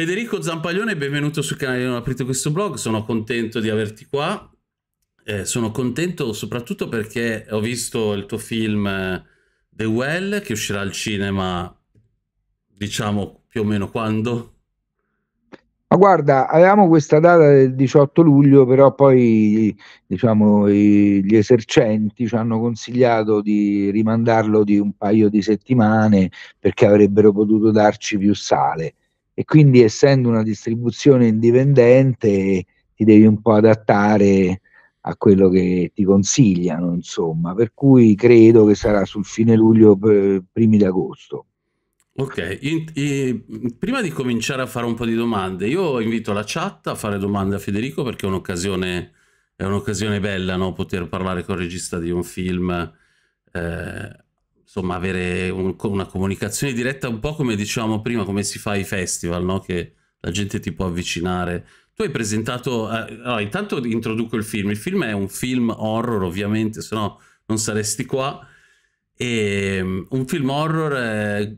Federico Zampaglione, benvenuto sul canale Non aprite questo blog, sono contento di averti qua, eh, sono contento soprattutto perché ho visto il tuo film eh, The Well che uscirà al cinema, diciamo più o meno quando? Ma guarda, avevamo questa data del 18 luglio, però poi diciamo, i, gli esercenti ci hanno consigliato di rimandarlo di un paio di settimane perché avrebbero potuto darci più sale e quindi essendo una distribuzione indipendente ti devi un po' adattare a quello che ti consigliano, insomma, per cui credo che sarà sul fine luglio, primi di agosto. Ok, in, in, prima di cominciare a fare un po' di domande, io invito la chat a fare domande a Federico perché è un'occasione, è un'occasione bella no? poter parlare con il regista di un film eh, insomma avere un, una comunicazione diretta un po' come dicevamo prima, come si fa ai festival, no? che la gente ti può avvicinare. Tu hai presentato, eh, allora, intanto introduco il film, il film è un film horror ovviamente, se no non saresti qua, e, um, un film horror eh,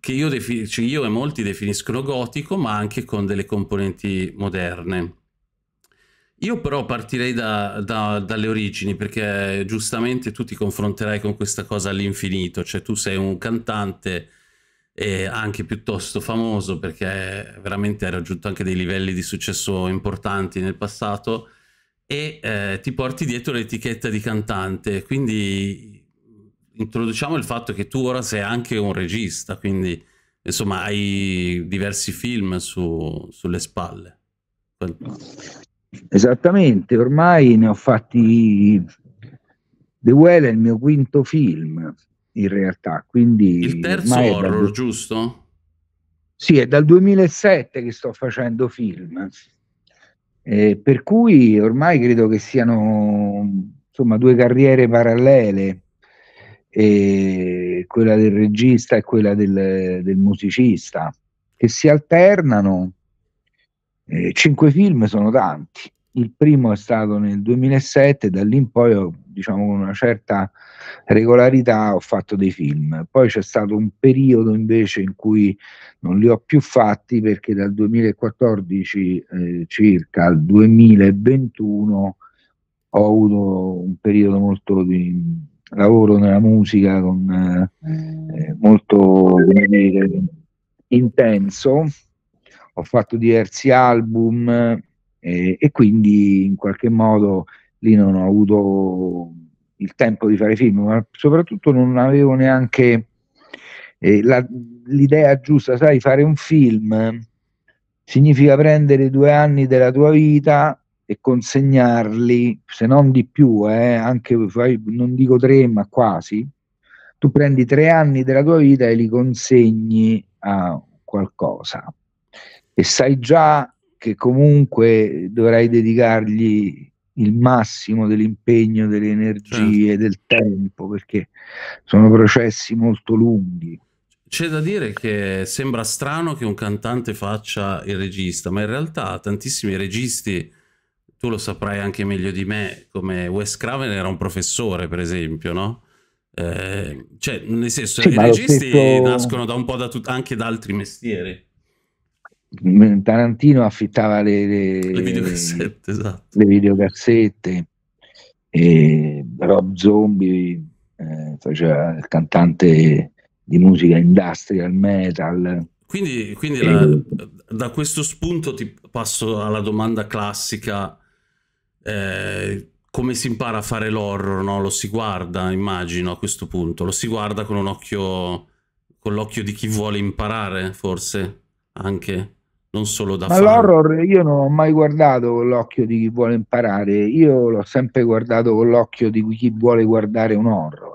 che io, cioè io e molti definiscono gotico, ma anche con delle componenti moderne. Io però partirei da, da, dalle origini perché giustamente tu ti confronterai con questa cosa all'infinito, cioè tu sei un cantante e anche piuttosto famoso perché veramente hai raggiunto anche dei livelli di successo importanti nel passato e eh, ti porti dietro l'etichetta di cantante, quindi introduciamo il fatto che tu ora sei anche un regista, quindi insomma hai diversi film su, sulle spalle. Esattamente, ormai ne ho fatti... The Well è il mio quinto film, in realtà, quindi... Il terzo horror, dal... giusto? Sì, è dal 2007 che sto facendo film, eh, per cui ormai credo che siano insomma due carriere parallele, eh, quella del regista e quella del, del musicista, che si alternano eh, cinque film sono tanti. Il primo è stato nel 2007, da lì in poi, ho, diciamo con una certa regolarità, ho fatto dei film. Poi c'è stato un periodo invece in cui non li ho più fatti perché dal 2014 eh, circa al 2021 ho avuto un periodo molto di lavoro nella musica con, eh, eh molto dire, intenso ho fatto diversi album eh, e quindi in qualche modo lì non ho avuto il tempo di fare film, ma soprattutto non avevo neanche eh, la, l'idea giusta, sai, fare un film significa prendere due anni della tua vita e consegnarli, se non di più, eh, anche non dico tre, ma quasi, tu prendi tre anni della tua vita e li consegni a qualcosa e sai già che comunque dovrai dedicargli il massimo dell'impegno, delle energie, certo. del tempo, perché sono processi molto lunghi. C'è da dire che sembra strano che un cantante faccia il regista, ma in realtà tantissimi registi, tu lo saprai anche meglio di me, come Wes Craven era un professore, per esempio, no? Eh, cioè, nel senso, sì, i registi stesso... nascono da un po' da anche da altri mestieri. Tarantino affittava le, le, le videocassette, esatto. le videocassette Rob Zombie eh, faceva il cantante di musica industrial metal. Quindi, quindi la, da questo spunto ti passo alla domanda classica, eh, come si impara a fare l'horror? No? Lo si guarda, immagino, a questo punto, lo si guarda con un occhio, con l'occhio di chi vuole imparare, forse, anche? non solo da Ma fan. l'horror io non ho mai guardato con l'occhio di chi vuole imparare, io l'ho sempre guardato con l'occhio di chi vuole guardare un horror.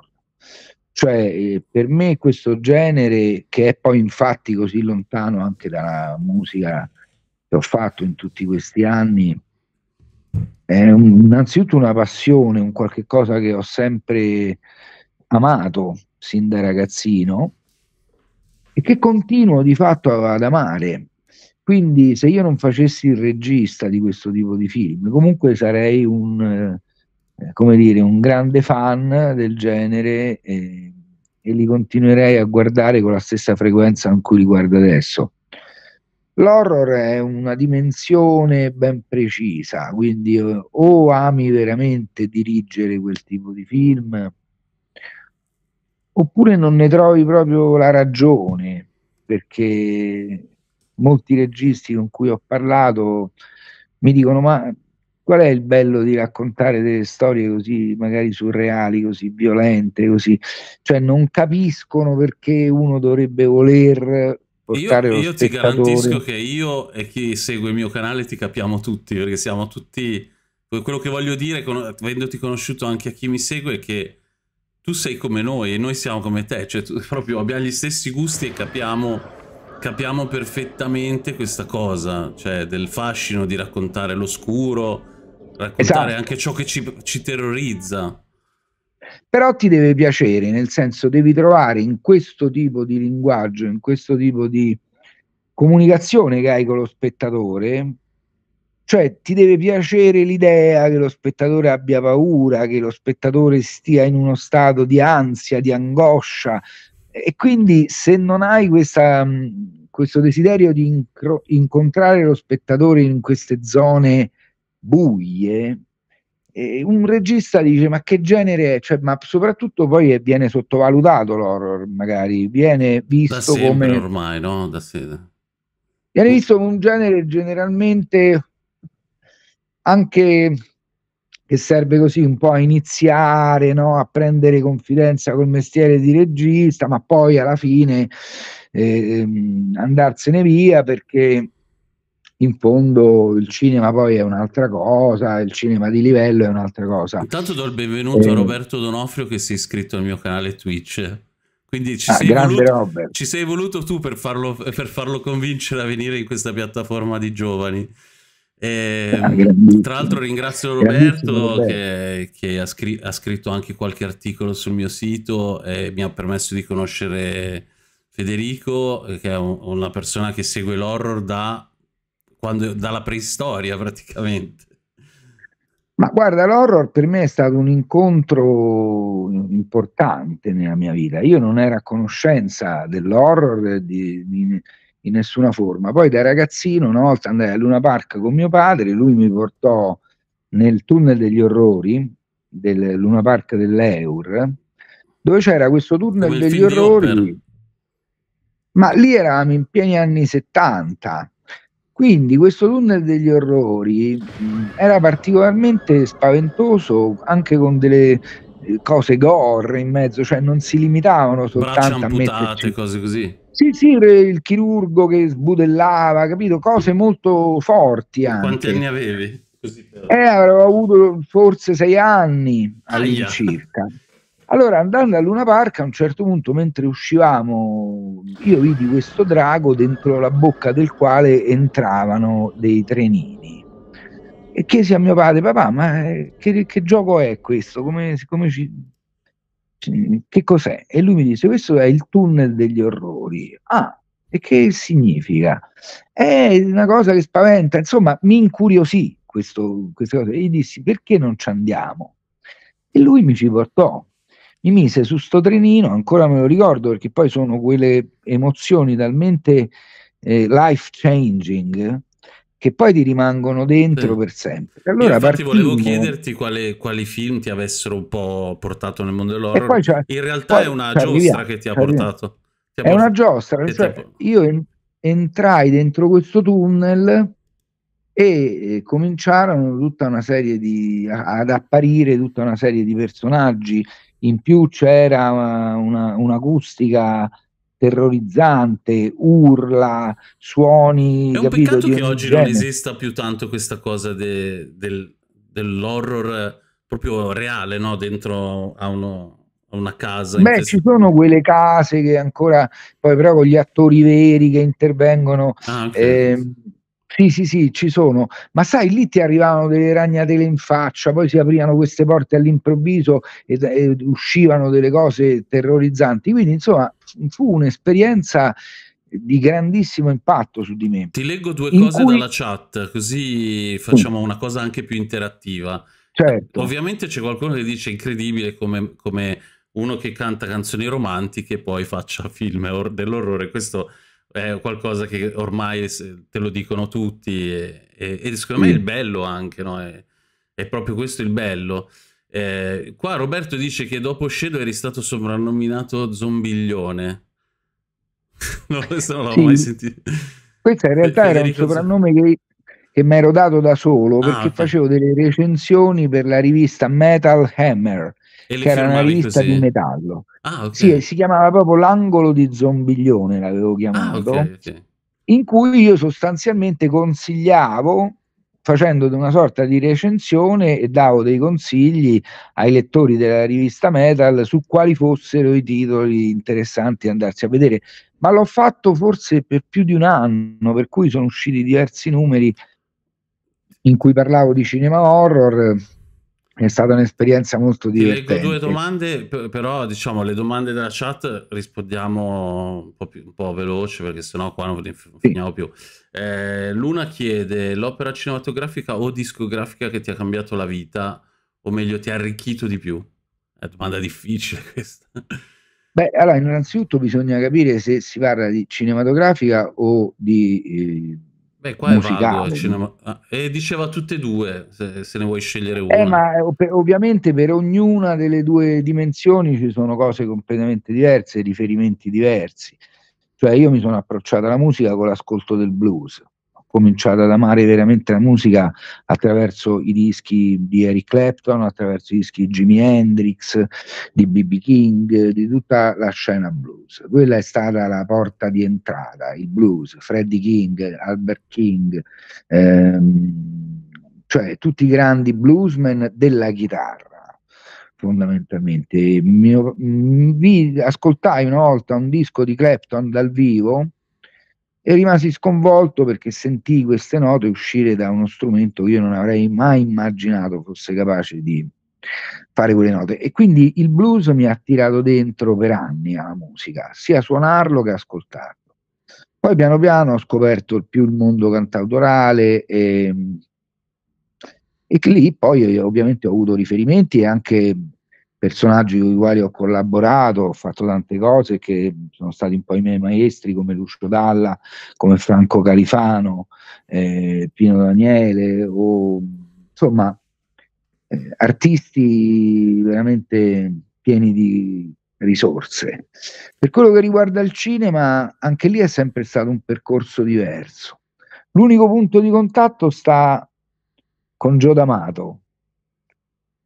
Cioè, eh, per me questo genere, che è poi infatti così lontano anche dalla musica che ho fatto in tutti questi anni, è un, innanzitutto una passione, un qualche cosa che ho sempre amato sin da ragazzino e che continuo di fatto ad amare quindi se io non facessi il regista di questo tipo di film, comunque sarei un, eh, dire, un grande fan del genere eh, e li continuerei a guardare con la stessa frequenza con cui li guardo adesso. L'horror è una dimensione ben precisa, quindi eh, o ami veramente dirigere quel tipo di film, oppure non ne trovi proprio la ragione, perché molti registi con cui ho parlato mi dicono ma qual è il bello di raccontare delle storie così magari surreali, così violente, così, cioè non capiscono perché uno dovrebbe voler portare io, lo io spettatore. Io ti garantisco che io e chi segue il mio canale ti capiamo tutti, perché siamo tutti quello che voglio dire, avendoti conosciuto anche a chi mi segue è che tu sei come noi e noi siamo come te, cioè tu, proprio abbiamo gli stessi gusti e capiamo capiamo perfettamente questa cosa, cioè del fascino di raccontare l'oscuro, raccontare esatto. anche ciò che ci, ci terrorizza. Però ti deve piacere, nel senso devi trovare in questo tipo di linguaggio, in questo tipo di comunicazione che hai con lo spettatore, cioè ti deve piacere l'idea che lo spettatore abbia paura, che lo spettatore stia in uno stato di ansia, di angoscia, e quindi se non hai questa, mm, questo desiderio di incro- incontrare lo spettatore in queste zone buie, eh, un regista dice ma che genere è? Cioè, ma soprattutto poi viene sottovalutato l'horror magari, viene visto come... ormai, no? Da sede. Viene visto come un genere generalmente anche che serve così un po' a iniziare, no? a prendere confidenza col mestiere di regista, ma poi alla fine eh, andarsene via perché in fondo il cinema poi è un'altra cosa, il cinema di livello è un'altra cosa. Intanto do il benvenuto eh. a Roberto Donofrio che si è iscritto al mio canale Twitch. Quindi ci, ah, sei voluto, ci, sei voluto, tu per farlo, per farlo convincere a venire in questa piattaforma di giovani. Eh, tra l'altro ringrazio Roberto che, che ha, scri ha, scritto anche qualche articolo sul mio sito e mi ha permesso di conoscere Federico che è un, una persona che segue l'horror da quando, dalla preistoria praticamente. Ma guarda, l'horror per me è stato un incontro importante nella mia vita. Io non ero a conoscenza dell'horror, di, di in nessuna forma. Poi da ragazzino una volta andai a Luna Park con mio padre, lui mi portò nel tunnel degli orrori del Luna Park dell'Eur, dove c'era questo tunnel Come degli orrori. Ma lì eravamo in pieni anni 70. Quindi questo tunnel degli orrori mh, era particolarmente spaventoso anche con delle eh, cose gore in mezzo, cioè non si limitavano soltanto a amputate, metterci... cose così sì, sì, il chirurgo che sbudellava, capito? Cose molto forti anche. Quanti anni avevi? Così Eh, avevo avuto forse sei anni all'incirca. Allora, andando a Luna Park, a un certo punto, mentre uscivamo, io vidi questo drago dentro la bocca del quale entravano dei trenini. E chiesi a mio padre, papà, ma eh, che, che gioco è questo? Come, come ci, Mm, che cos'è? E lui mi dice, questo è il tunnel degli orrori. Ah, e che significa? È una cosa che spaventa, insomma, mi incuriosì questo, questa cosa. E gli dissi, perché non ci andiamo? E lui mi ci portò, mi mise su sto trenino, ancora me lo ricordo perché poi sono quelle emozioni talmente eh, life changing che poi ti rimangono dentro sì. per sempre. Allora, Io infatti partimmo... volevo chiederti quale, quali film ti avessero un po' portato nel mondo dell'horror. in realtà è una giostra via, che ti ha portato. Ti è una giostra. Cioè, ha... Io entrai dentro questo tunnel e eh, cominciarono tutta una serie di ad apparire tutta una serie di personaggi in più c'era eh, un'acustica una terrorizzante, urla, suoni. È un capito, peccato che oggi genere. non esista più tanto questa cosa de, del, dell'horror eh, proprio reale, no? dentro a uno, una casa. Beh, ci sono quelle case che ancora, poi però con gli attori veri che intervengono. Ah, okay. eh, sì, sì, sì, ci sono, ma sai, lì ti arrivavano delle ragnatele in faccia, poi si aprivano queste porte all'improvviso e uscivano delle cose terrorizzanti, quindi insomma fu un'esperienza di grandissimo impatto su di me. Ti leggo due cose cui... dalla chat, così facciamo una cosa anche più interattiva. Certo. Ovviamente c'è qualcuno che dice incredibile come, come, uno che canta canzoni romantiche poi faccia film dell'orrore. Questo è qualcosa che ormai te lo dicono tutti e, e, e secondo me è il bello anche, no? è, è proprio questo il bello. Eh, qua Roberto dice che dopo Shadow eri stato soprannominato zombiglione. no, questo non l'ho sì. mai sentito. Questo in realtà era un soprannome che, che mi ero dato da solo ah, perché ah, facevo delle recensioni per la rivista Metal Hammer, che era una rivista così. di metallo. Ah, okay. sì, si chiamava proprio L'angolo di zombiglione, l'avevo chiamato, ah, okay, okay. in cui io sostanzialmente consigliavo facendo una sorta di recensione e davo dei consigli ai lettori della rivista Metal su quali fossero i titoli interessanti da andarsi a vedere, ma l'ho fatto forse per più di un anno, per cui sono usciti diversi numeri in cui parlavo di cinema horror, è stata un'esperienza molto divertente. leggo due domande, però diciamo le domande della chat rispondiamo un po', più, un po veloce perché sennò qua non finiamo sì. più. Eh, Luna chiede l'opera cinematografica o discografica che ti ha cambiato la vita o meglio ti ha arricchito di più? È una domanda difficile questa. Beh, allora innanzitutto bisogna capire se si parla di cinematografica o di... Eh, Beh, qua musicale. È cinema... ah, e diceva tutte e due, se, se ne vuoi scegliere eh, una. Eh, ma ovviamente per ognuna delle due dimensioni ci sono cose completamente diverse, riferimenti diversi. Cioè io mi sono approcciato alla musica con l'ascolto del blues, cominciato ad amare veramente la musica attraverso i dischi di Eric Clapton, attraverso i dischi di Jimi Hendrix, di BB King, di tutta la scena blues. Quella è stata la porta di entrata, il blues, Freddie King, Albert King, ehm, cioè tutti i grandi bluesmen della chitarra fondamentalmente. Mio, vi ascoltai una volta un disco di Clapton dal vivo e rimasi sconvolto perché sentii queste note uscire da uno strumento che io non avrei mai immaginato fosse capace di fare quelle note. E quindi il blues mi ha tirato dentro per anni alla musica, sia suonarlo che ascoltarlo. Poi piano piano ho scoperto più il mondo cantautorale e, ehm, e lì poi ovviamente ho avuto riferimenti e anche personaggi con i quali ho collaborato, ho fatto tante cose che sono stati un po' i miei maestri come Lucio Dalla, come Franco Califano, eh, Pino Daniele, o, insomma eh, artisti veramente pieni di risorse. Per quello che riguarda il cinema, anche lì è sempre stato un percorso diverso. L'unico punto di contatto sta con Gio D'Amato,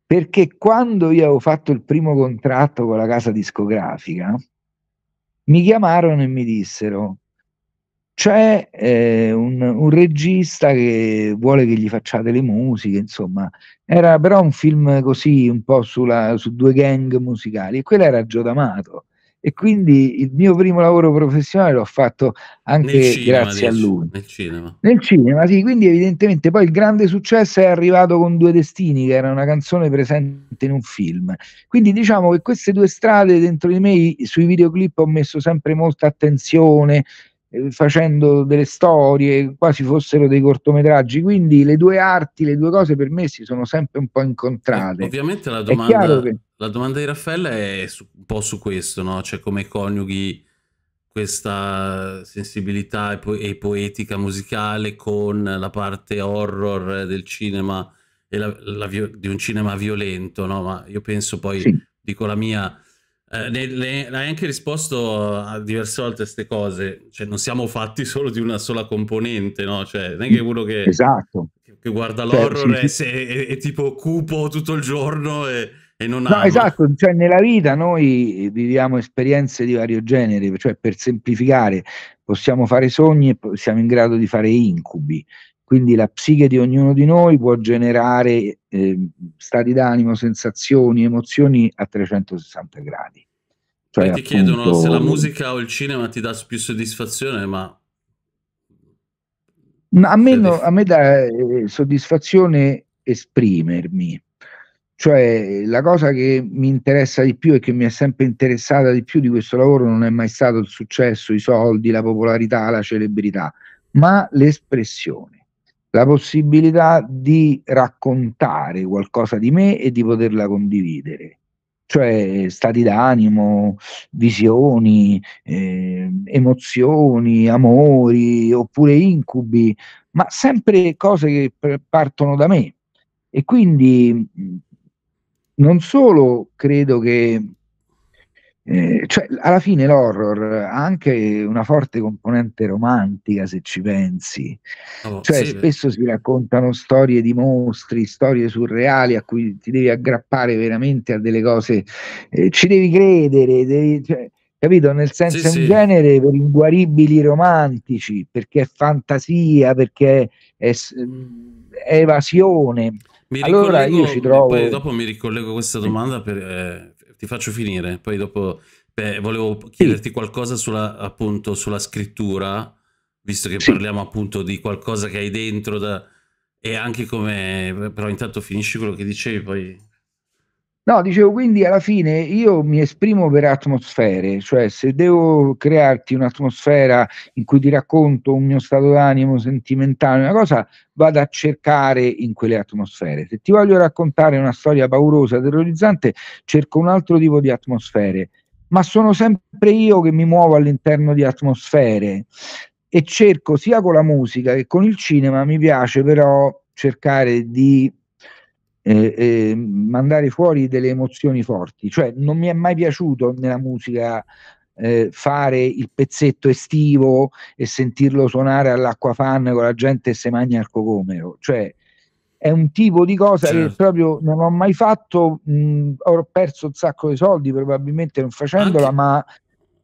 perché quando io avevo fatto il primo contratto con la casa discografica, mi chiamarono e mi dissero c'è eh, un, un, regista che vuole che gli facciate le musiche, insomma, era però un film così un po' sulla, su due gang musicali e quello era Gio D'Amato e quindi il mio primo lavoro professionale l'ho fatto anche cinema, grazie dici, a lui. Nel cinema. Nel cinema, sì, quindi evidentemente poi il grande successo è arrivato con Due Destini, che era una canzone presente in un film. Quindi diciamo che queste due strade dentro di me, sui videoclip ho messo sempre molta attenzione, eh, facendo delle storie, quasi fossero dei cortometraggi. Quindi le due arti, le due cose per me si sono sempre un po' incontrate. Eh, ovviamente la domanda, che... la domanda, di Raffaella è su, un po' su questo, no? cioè come coniughi questa sensibilità e, po- e, poetica musicale con la parte horror del cinema e la, la, di un cinema violento, no? ma io penso poi, sì. dico la mia, eh, ne, ne, hai anche risposto a diverse volte a queste cose, cioè non siamo fatti solo di una sola componente, no? Cioè, non è che uno che, esatto. che, che guarda cioè, l'horror sì, sì. è, è, è, tipo cupo tutto il giorno e, e non ha... No, ama. esatto, cioè, nella vita noi viviamo esperienze di vario genere, cioè per semplificare possiamo fare sogni e siamo in grado di fare incubi, quindi la psiche di ognuno di noi può generare eh, stati d'animo, sensazioni, emozioni a 360 gradi. Cioè, ti appunto... chiedono se la musica o il cinema ti dà più soddisfazione, ma... ma a, me cioè, no, a me dà eh, soddisfazione esprimermi, cioè la cosa che mi interessa di più e che mi è sempre interessata di più di questo lavoro non è mai stato il successo, i soldi, la popolarità, la celebrità, ma l'espressione la possibilità di raccontare qualcosa di me e di poterla condividere, cioè stati d'animo, visioni, eh, emozioni, amori oppure incubi, ma sempre cose che partono da me. E quindi mhmm, non solo credo che eh, cioè, alla fine l'horror ha anche una forte componente romantica, se ci pensi. Oh, cioè, sì, spesso eh. si raccontano storie di mostri, storie surreali a cui ti devi aggrappare veramente a delle cose, eh, ci devi credere, devi, cioè, capito? Nel senso, sì, un sì. genere per inguaribili romantici, perché è fantasia, perché è, mm, è evasione. Mi allora io ci trovo. poi dopo mi ricollego a questa domanda per eh, ti faccio finire, poi dopo beh, volevo chiederti sì. qualcosa sulla, appunto, sulla scrittura, visto che sì. parliamo appunto di qualcosa che hai dentro da... e anche come... Eh, però intanto finisci quello che dicevi, poi No, dicevo, quindi alla fine io mi esprimo per atmosfere, cioè se devo crearti un'atmosfera in cui ti racconto un mio stato d'animo sentimentale, una cosa, vado a cercare in quelle atmosfere. Se ti voglio raccontare una storia paurosa, terrorizzante, cerco un altro tipo di atmosfere, ma sono sempre io che mi muovo all'interno di atmosfere e cerco sia con la musica che con il cinema, mi piace però cercare di eh, eh, mandare fuori delle emozioni forti. Cioè, non mi è mai piaciuto nella musica eh, fare il pezzetto estivo e sentirlo suonare all'acquafan con la gente e se magna il cocomero. Cioè, è un tipo di cosa certo. che proprio non ho mai fatto, mh, ho perso un sacco di soldi probabilmente non facendola, Anche. ma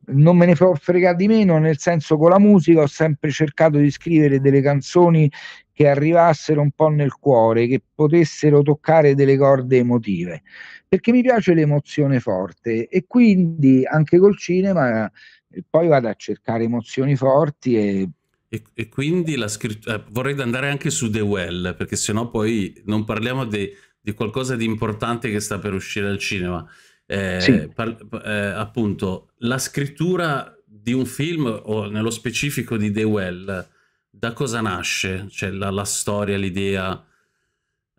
non me ne frega di meno, nel senso con la musica ho sempre cercato di scrivere delle canzoni che arrivassero un po' nel cuore, che potessero toccare delle corde emotive, perché mi piace l'emozione forte e quindi anche col cinema eh, poi vado a cercare emozioni forti e e, e, quindi la scrittura, eh, vorrei andare anche su The Well, perché sennò poi non parliamo di, di, qualcosa di importante che sta per uscire al cinema. Eh, sì. par- eh, appunto, la scrittura di un film, o nello specifico di The Well, da cosa nasce? Cioè la, la storia, l'idea?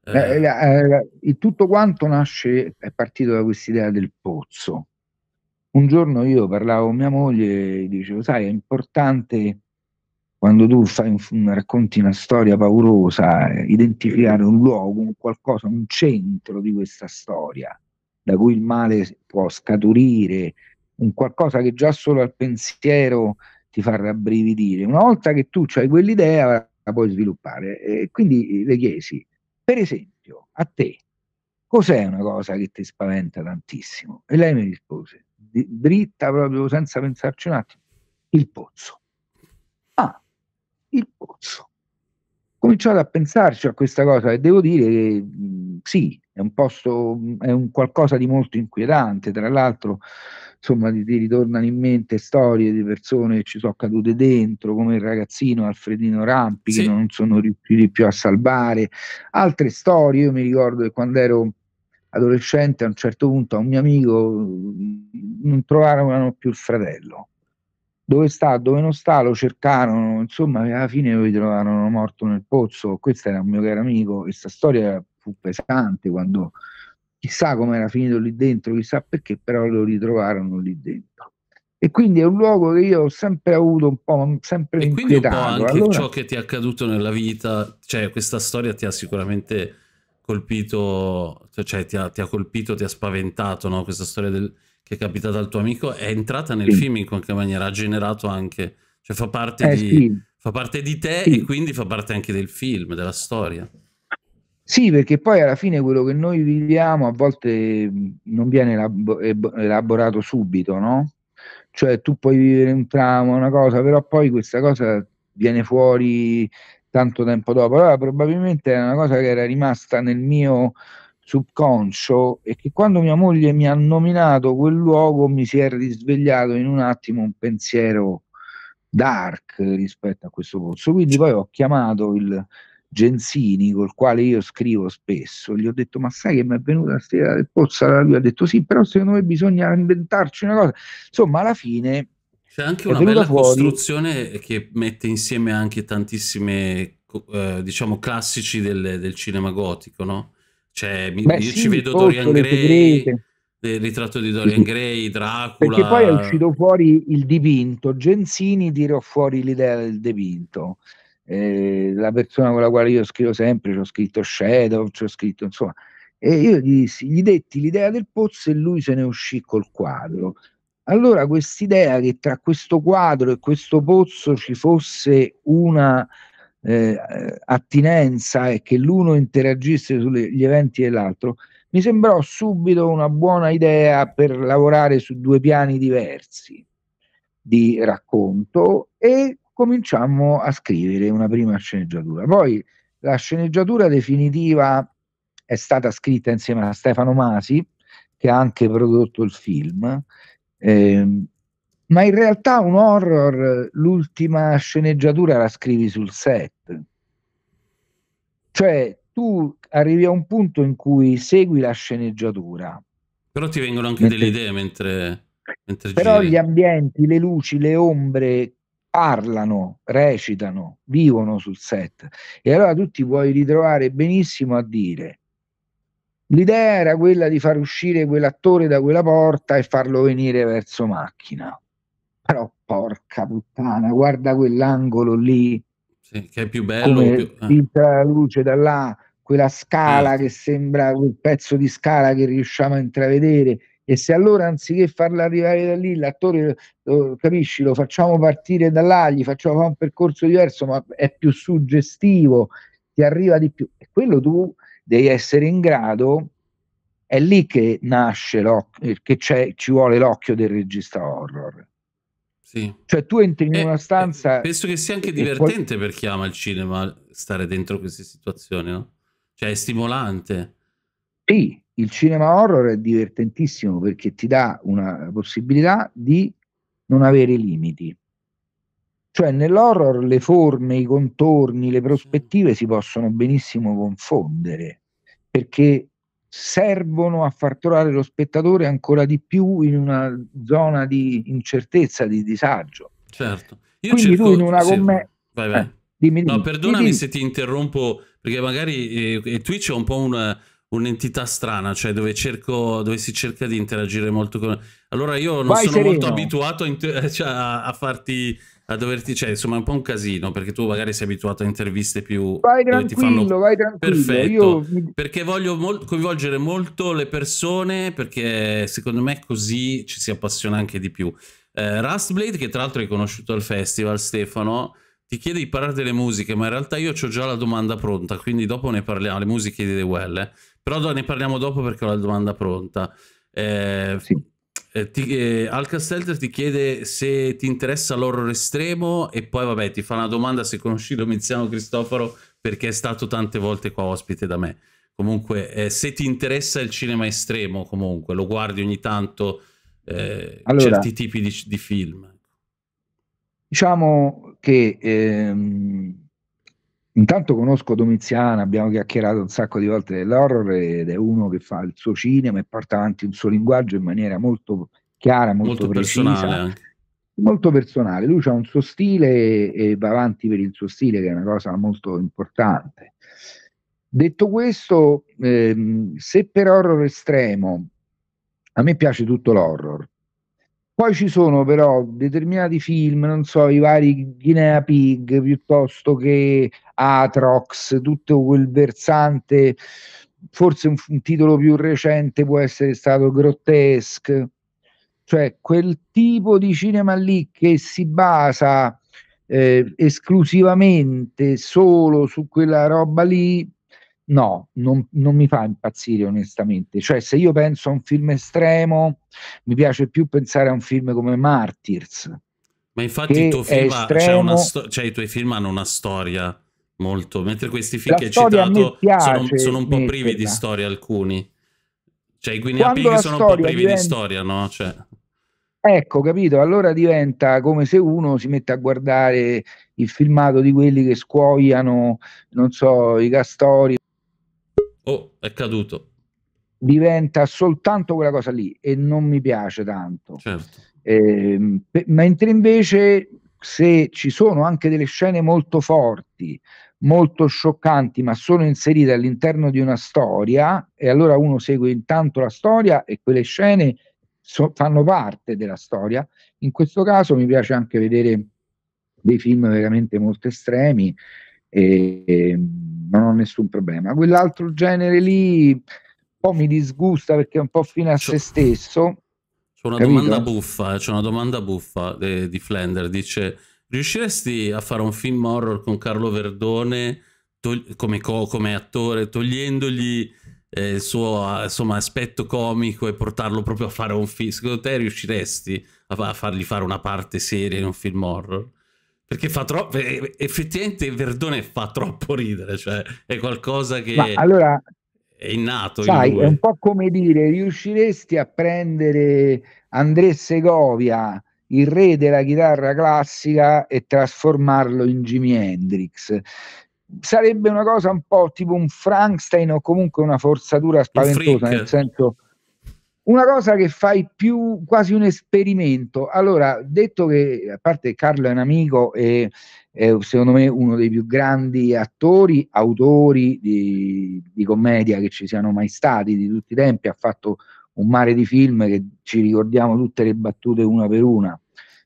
Eh... Eh, eh, tutto quanto nasce, è partito da quest'idea del pozzo. Un giorno io parlavo con mia moglie e dicevo, sai, è importante quando tu fai un, racconti una storia paurosa, eh, identificare un luogo, un qualcosa, un centro di questa storia da cui il male può scaturire, un qualcosa che già solo al pensiero ti fa rabbrividire. Una volta che tu hai quell'idea, la puoi sviluppare. E quindi le chiesi, per esempio, a te, cos'è una cosa che ti spaventa tantissimo? E lei mi rispose, dritta proprio senza pensarci un attimo, il pozzo. Ah, il pozzo cominciato a pensarci a questa cosa e devo dire che sì, è un posto, è un qualcosa di molto inquietante, tra l'altro insomma ti, ti ritornano in mente storie di persone che ci sono cadute dentro, come il ragazzino Alfredino Rampi sì. che non sono riusciti più a salvare, altre storie, io mi ricordo che quando ero adolescente a un certo punto a un mio amico non trovarono più il fratello dove sta, dove non sta, lo cercarono, insomma alla fine lo ritrovarono morto nel pozzo, questo era un mio caro amico, questa storia fu pesante quando chissà come era finito lì dentro, chissà perché, però lo ritrovarono lì dentro. E quindi è un luogo che io ho sempre avuto un po', sempre e quindi un po' anche allora... ciò che ti è accaduto nella vita, cioè questa storia ti ha sicuramente colpito, cioè ti ha, ti ha colpito, ti ha spaventato, no? Questa storia del, che è capitata al tuo amico è entrata nel sì. film in qualche maniera, ha generato anche, cioè fa parte, eh, di, sì. fa parte di, te sì. e quindi fa parte anche del film, della storia. Sì, perché poi alla fine quello che noi viviamo a volte mm, non viene elaborato subito, no? Cioè tu puoi vivere un trauma, una cosa, però poi questa cosa viene fuori tanto tempo dopo. Allora probabilmente è una cosa che era rimasta nel mio subconscio e che quando mia moglie mi ha nominato quel luogo mi si è risvegliato in un attimo un pensiero dark rispetto a questo posto. Quindi poi ho chiamato il Genzini, col quale io scrivo spesso, gli ho detto: Ma sai che mi è venuta la stella del pozzo? Allora lui ha detto: Sì, però secondo me bisogna inventarci una cosa. Insomma, alla fine. C'è anche una bella fuori... costruzione che mette insieme anche tantissime, eh, diciamo, classici del, del cinema gotico, no? Cioè, Beh, io sì, ci vedo Dorian Gray, il ritratto di Dorian Gray, Dracula. Perché poi è uscito fuori il dipinto. Genzini tirò fuori l'idea del dipinto. Eh, la persona con la quale io scrivo sempre, ci ho scritto Shadow, ci ho scritto insomma. E io gli, gli detti l'idea del pozzo e lui se ne uscì col quadro. Allora quest'idea che tra questo quadro e questo pozzo ci fosse una eh, attinenza e che l'uno interagisse sugli eventi dell'altro, mi sembrò subito una buona idea per lavorare su due piani diversi di racconto e cominciammo a scrivere una prima sceneggiatura. Poi la sceneggiatura definitiva è stata scritta insieme a Stefano Masi, che ha anche prodotto il film. Eh, ma in realtà un horror, l'ultima sceneggiatura la scrivi sul set, cioè, tu arrivi a un punto in cui segui la sceneggiatura. Però ti vengono anche mentre... delle idee mentre... mentre Però giri. gli ambienti, le luci, le ombre parlano, recitano, vivono sul set. E allora tu ti puoi ritrovare benissimo a dire L'idea era quella di far uscire quell'attore da quella porta e farlo venire verso macchina. Però porca puttana, guarda quell'angolo lì, sì, che è più bello. Come più... Eh. la luce da là, quella scala eh. che sembra quel pezzo di scala che riusciamo a intravedere. E se allora anziché farla arrivare da lì, l'attore, lo, capisci, lo facciamo partire da là, gli facciamo fare un percorso diverso, ma è più suggestivo, ti arriva di più. E quello tu devi essere in grado, è lì che nasce l'occhio, che ci vuole l'occhio del regista horror. Sì. Cioè tu entri in eh, una stanza... Eh, penso che sia anche divertente poi... per chi ama il cinema stare dentro queste situazioni, no? Cioè è stimolante. Sì, il cinema horror è divertentissimo perché ti dà una possibilità di non avere limiti. Cioè nell'horror le forme, i contorni, le prospettive si possono benissimo confondere perché servono a far trovare lo spettatore ancora di più in una zona di incertezza, di disagio. Certo. Io Quindi cerco... tu in una sì. commedia... Vai, vai. Eh, dimmi, no, perdonami dimmi. se ti interrompo, perché magari eh, Twitch è un po' una, un'entità strana, cioè dove, cerco, dove, si cerca di interagire molto con... Allora io non vai sono sereno. molto abituato a, cioè, a, a farti a doverti, cioè insomma è un po' un casino perché tu magari sei abituato a interviste più... Vai tranquillo, fanno... vai tranquillo. Perfetto, io... perché voglio mol coinvolgere molto le persone perché secondo me così ci si appassiona anche di più. Eh, Rustblade, che tra l'altro hai conosciuto al festival, Stefano, ti chiede di parlare delle musiche, ma in realtà io ho già la domanda pronta, quindi dopo ne parliamo, le musiche di The Well, eh. però ne parliamo dopo perché ho la domanda pronta. Eh, sì eh, ti, eh, Alcastelter ti chiede se ti interessa l'horror estremo e poi vabbè ti fa una domanda se conosci Domiziano Cristoforo perché è stato tante volte qua ospite da me. Comunque eh, se ti interessa il cinema estremo comunque lo guardi ogni tanto eh, allora, certi tipi di, di, film. Diciamo che ehm, Intanto conosco Domiziana, abbiamo chiacchierato un sacco di volte dell'horror ed è uno che fa il suo cinema e porta avanti il suo linguaggio in maniera molto chiara, molto, molto precisa, personale. Molto personale. Lui ha un suo stile e va avanti per il suo stile, che è una cosa molto importante. Detto questo, ehm, se per horror estremo, a me piace tutto l'horror, poi ci sono però determinati film, non so, i vari Guinea Pig piuttosto che Atrox, tutto quel versante, forse un, un titolo più recente può essere stato Grottesque, cioè quel tipo di cinema lì che si basa eh, esclusivamente solo su quella roba lì no, non, non, mi fa impazzire onestamente. Cioè, se io penso a un film estremo, mi piace più pensare a un film come Martyrs. Ma infatti film, estremo, sto- cioè, i tuoi film hanno una storia molto, mentre questi film La che hai citato piace, sono, sono, un po' privi di storia alcuni. Cioè, i sono un po' privi diventa... di storia, no? Cioè... Ecco, capito? Allora diventa come se uno si mette a guardare il filmato di quelli che scuoiano, non so, i castori Oh, è caduto. Diventa soltanto quella cosa lì e non mi piace tanto. Certo. Eh, pe- mentre invece se ci sono anche delle scene molto forti, molto scioccanti, ma sono inserite all'interno di una storia, e allora uno segue intanto la storia e quelle scene so- fanno parte della storia. In questo caso mi piace anche vedere dei film veramente molto estremi. E, ehm, e non ho nessun problema. Quell'altro genere lì un po' mi disgusta perché è un po' fine a c'è, se stesso. C'è una domanda buffa, eh, c'è una domanda buffa eh, di Flender, dice riusciresti a fare un film horror con Carlo Verdone tog- come, co- come, attore togliendogli eh, il suo eh, insomma, aspetto comico e portarlo proprio a fare un film? Secondo te riusciresti a, fa- a fargli fare una parte seria in un film horror? Perché fa troppo, eh, eh, effettivamente Verdone fa troppo ridere, cioè è qualcosa che... Ma allora, è innato. Sai, è un po' come dire, riusciresti a prendere André Segovia, il re della chitarra classica, e trasformarlo in Jimi Hendrix? Sarebbe una cosa un po' tipo un Frankenstein o comunque una forzatura spaventosa, nel senso una cosa che fai più quasi un esperimento. Allora, detto che a parte Carlo è un amico e è secondo me uno dei più grandi attori, autori di, di commedia che ci siano mai stati di tutti i tempi, ha fatto un mare di film che ci ricordiamo tutte le battute una per una.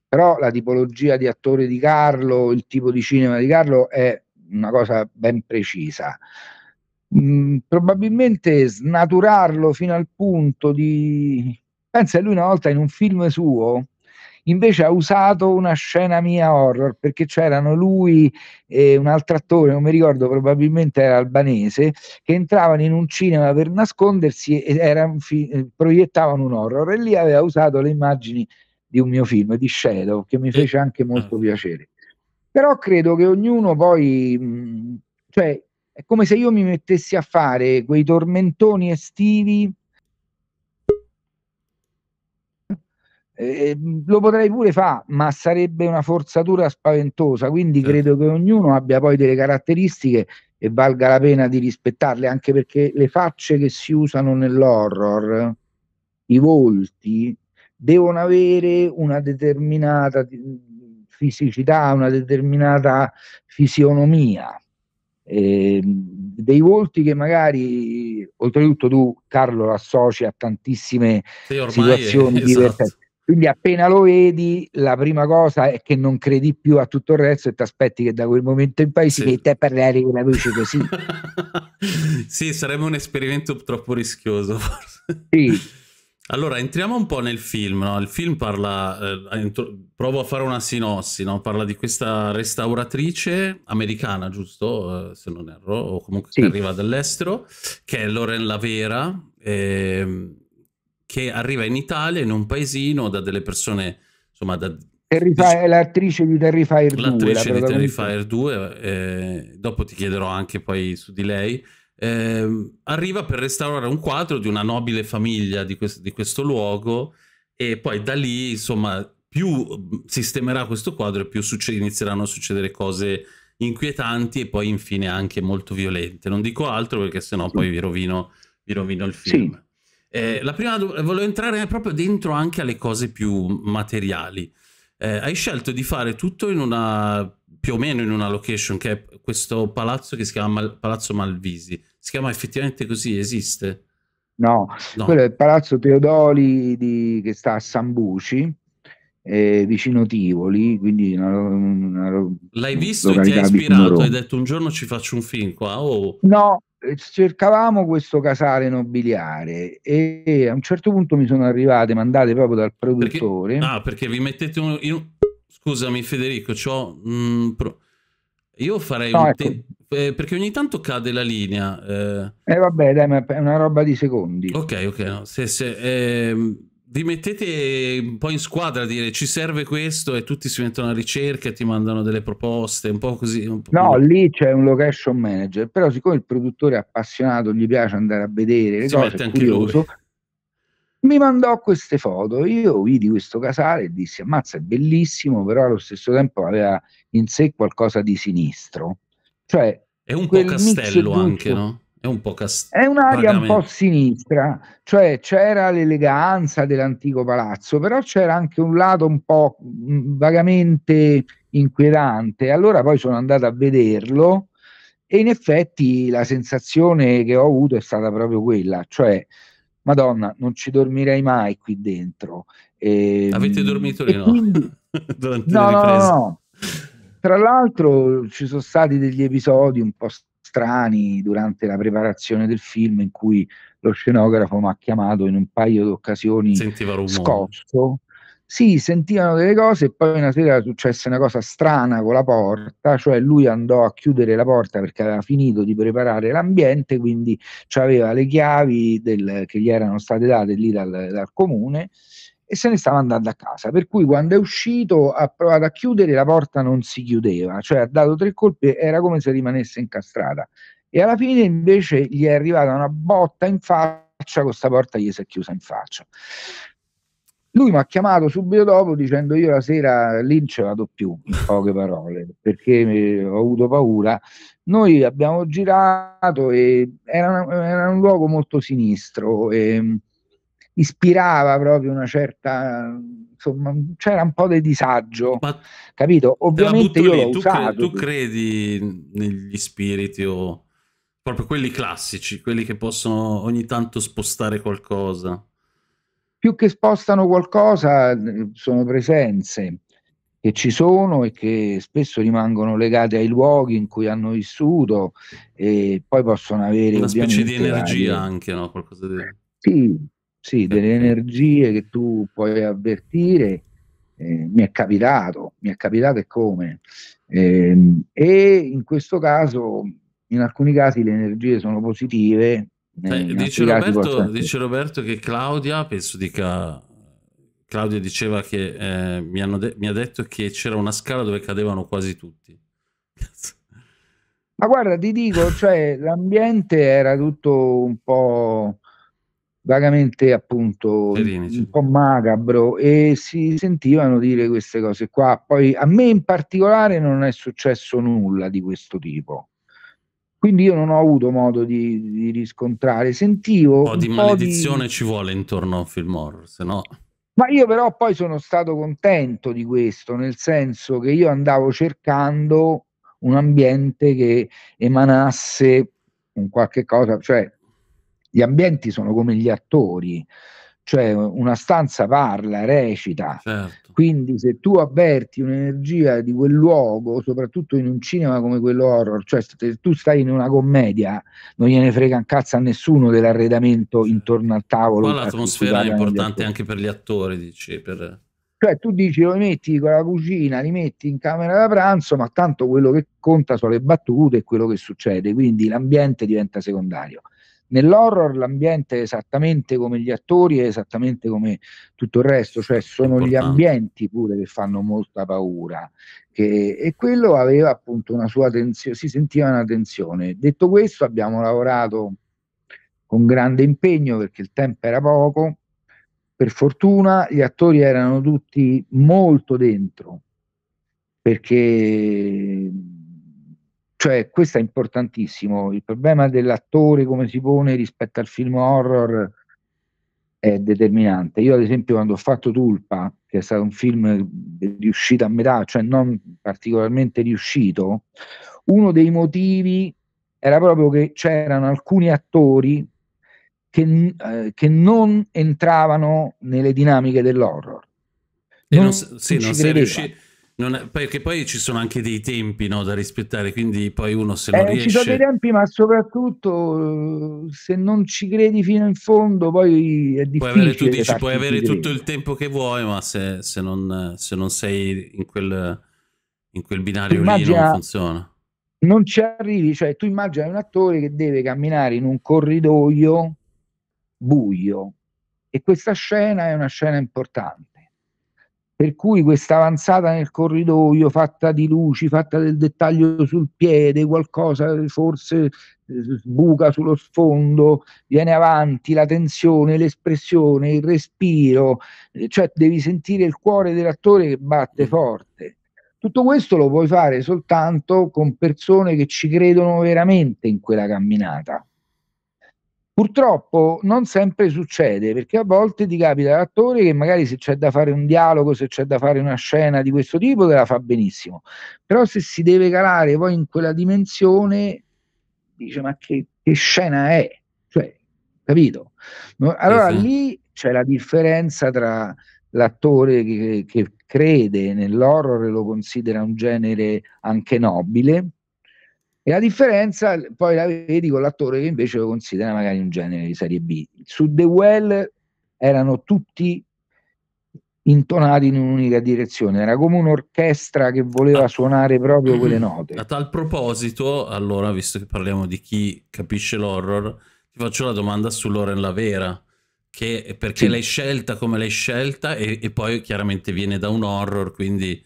Però la tipologia di attore di Carlo, il tipo di cinema di Carlo è una cosa ben precisa. Mm, probabilmente snaturarlo fino al punto di... Pensa, lui una volta in un film suo invece ha usato una scena mia horror perché c'erano lui e un altro attore, non mi ricordo, probabilmente era albanese, che entravano in un cinema per nascondersi e era, fi- eh, proiettavano un horror e lì aveva usato le immagini di un mio film, di Shadow, che mi fece anche molto ah. piacere. Però credo che ognuno poi, mh, mm, cioè è come se io mi mettessi a fare quei tormentoni estivi. Eh, ehm, lo potrei pure fare, ma sarebbe una forzatura spaventosa. Quindi certo. credo che ognuno abbia poi delle caratteristiche e valga la pena di rispettarle, anche perché le facce che si usano nell'horror, i volti, devono avere una determinata mm, fisicità, una determinata fisionomia eh, dei volti che magari oltretutto tu Carlo associ a tantissime sì, situazioni esatto. diverse. Esatto. Quindi appena lo vedi, la prima cosa è che non credi più a tutto il resto e ti aspetti che da quel momento in poi sì. si mette a parlare con la voce così. sì, sarebbe un esperimento troppo rischioso forse. Sì. Allora, entriamo un po' nel film, no? Il film parla, eh, provo a fare una sinossi, no? Parla di questa restauratrice americana, giusto? Eh, se non erro, o comunque sì. che arriva dall'estero, che è Loren Lavera, eh, che arriva in Italia, in un paesino, da delle persone, insomma, da... Terrifier, l'attrice di Terrifier 2. L'attrice la di Terrifier 2, eh, dopo ti chiederò anche poi su di lei, eh, arriva per restaurare un quadro di una nobile famiglia di, quest di questo luogo e poi da lì, insomma, più mm, sistemerà questo quadro e più inizieranno a succedere cose inquietanti e poi infine anche molto violente. Non dico altro perché sennò poi vi rovino, vi rovino il film. Sì. Eh, la prima volevo entrare proprio dentro anche alle cose più mm, materiali. Eh, hai scelto di fare tutto in una più o meno in una location che è questo palazzo che si chiama Mal Palazzo Malvisi. Si chiama effettivamente così? Esiste? No, no. quello è il Palazzo Teodoli di, che sta a Sambuci, eh, vicino Tivoli, quindi una, una L'hai visto e ti ha ispirato? Hai detto un giorno ci faccio un film qua? Oh. No, eh, cercavamo questo casale nobiliare e a un certo punto mi sono arrivate mandate proprio dal produttore. Perché, ah, perché vi mettete un, in, Scusami Federico, c'ho... Mh, mm, pro... Io farei no, un ecco. te... eh, perché ogni tanto cade la linea. E eh... eh, vabbè, dai, ma è una roba di secondi. Ok, ok. No. Se, se, ehm, vi mettete un po' in squadra a dire ci serve questo e tutti si mettono a ricerca e ti mandano delle proposte, un po' così. Un po no, come... lì c'è un location manager, però siccome il produttore è appassionato, gli piace andare a vedere le si cose, mette anche curioso, lui mi mandò queste foto. Io vidi questo casale e dissi: Ammazza, è bellissimo, però allo stesso tempo aveva in sé qualcosa di sinistro. Cioè, è un po' castello anche, no? È un po' castello. È un'aria un po' sinistra, cioè c'era l'eleganza dell'antico palazzo, però c'era anche un lato un po' mm, vagamente inquietante. Allora poi sono andato a vederlo e in effetti la sensazione che ho avuto è stata proprio quella, cioè Madonna, non ci dormirei mai qui dentro. E, ehm, Avete dormito di no? Durante no, le riprese? No, no. Tra l'altro ci sono stati degli episodi un po' strani durante la preparazione del film in cui lo scenografo mi ha chiamato in un paio di occasioni scosso sì, sentivano delle cose e poi una sera successe una cosa strana con la porta, cioè lui andò a chiudere la porta perché aveva finito di preparare l'ambiente, quindi aveva le chiavi del, che gli erano state date lì dal, dal comune e se ne stava andando a casa. Per cui quando è uscito ha provato a chiudere, la porta non si chiudeva, cioè ha dato tre colpi, era come se rimanesse incastrata. E alla fine invece gli è arrivata una botta in faccia, questa porta gli si è chiusa in faccia. Lui mi ha chiamato subito dopo dicendo io la sera lì non ce la do più, in poche parole, perché eh, ho avuto paura. Noi abbiamo girato e era, una, era un luogo molto sinistro, e ehm, ispirava proprio una certa, insomma, c'era un po' di disagio, Ma capito? Ovviamente io lì, l'ho tu, usato, cre- tu credi negli spiriti o proprio quelli classici, quelli che possono ogni tanto spostare qualcosa? più che spostano qualcosa sono presenze che ci sono e che spesso rimangono legate ai luoghi in cui hanno vissuto e poi possono avere una specie di energia varie... anche, no? Qualcosa di... Sì, sì eh. delle energie che tu puoi avvertire. Eh, mi è capitato, mi è capitato e come. Eh, e in questo caso, in alcuni casi le energie sono positive, eh, dice, Roberto, dice, Roberto, che Claudia, penso dica, Claudia diceva che eh, mi, de- mi, ha detto che c'era una scala dove cadevano quasi tutti. Ma guarda, ti dico, cioè, l'ambiente era tutto un po' vagamente appunto Perinici. un po' macabro e si sentivano dire queste cose qua. Poi a me in particolare non è successo nulla di questo tipo quindi io non ho avuto modo di, di riscontrare, sentivo... Un po' di un maledizione po di... ci vuole intorno a un film horror, se no... Ma io però poi sono stato contento di questo, nel senso che io andavo cercando un ambiente che emanasse un qualche cosa, cioè gli ambienti sono come gli attori, cioè una stanza parla, recita, certo. Quindi se tu avverti un'energia di quel luogo, soprattutto in un cinema come quello horror, cioè se tu stai in una commedia, non gliene frega un cazzo a nessuno dell'arredamento intorno al tavolo. Qua l'atmosfera è importante anche per gli attori, dici, per... Cioè tu dici lo metti con la cucina, li metti in camera da pranzo, ma tanto quello che conta sono le battute e quello che succede, quindi l'ambiente diventa secondario. Nell'horror l'ambiente è esattamente come gli attori è esattamente come tutto il resto, cioè sono gli ambienti pure che fanno molta paura. Che, e quello aveva appunto una sua tensione, si sentiva una tensione. Detto questo, abbiamo lavorato con grande impegno perché il tempo era poco. Per fortuna gli attori erano tutti molto dentro perché cioè, questo è importantissimo. Il problema dell'attore, come si pone rispetto al film horror, è determinante. Io, ad esempio, quando ho fatto Tulpa, che è stato un film riuscito a metà, cioè non particolarmente riuscito, uno dei motivi era proprio che c'erano alcuni attori che, eh, che non entravano nelle dinamiche dell'horror. non, non, sì, non, sei riusci- non, perché poi ci sono anche dei tempi no, da rispettare, quindi poi uno se non eh, riesce... Ci sono dei tempi, ma soprattutto eh, se non ci credi fino in fondo, poi è difficile... Puoi avere, tu dici, puoi avere tutto il tempo che vuoi, ma se, se, non, se non, sei in quel, in quel binario Immagina, lì non funziona. Non ci arrivi, cioè tu immagini un attore che deve camminare in un corridoio buio e questa scena è una scena importante per cui questa avanzata nel corridoio fatta di luci, fatta del dettaglio sul piede, qualcosa forse eh, sbuca sullo sfondo, viene avanti la tensione, l'espressione, il respiro, eh, cioè devi sentire il cuore dell'attore che batte mm. forte. Tutto questo lo puoi fare soltanto con persone che ci credono veramente in quella camminata. Purtroppo non sempre succede perché a volte ti capita l'attore che magari se c'è da fare un dialogo, se c'è da fare una scena di questo tipo, te la fa benissimo, però se si deve calare poi in quella dimensione, dice ma che, che scena è? Cioè, capito? allora esatto. lì c'è la differenza tra l'attore che, che crede nell'horror e lo considera un genere anche nobile e la differenza poi la vedi con l'attore che invece lo considera magari un genere di serie B. Su The Well erano tutti intonati in un'unica direzione, era come un'orchestra che voleva ah, suonare proprio mm-hmm. quelle note. A tal proposito, allora, visto che parliamo di chi capisce l'horror, ti faccio la domanda su Loren Lavera, che perché sì. l'hai scelta come l'hai scelta e, e, poi chiaramente viene da un horror, quindi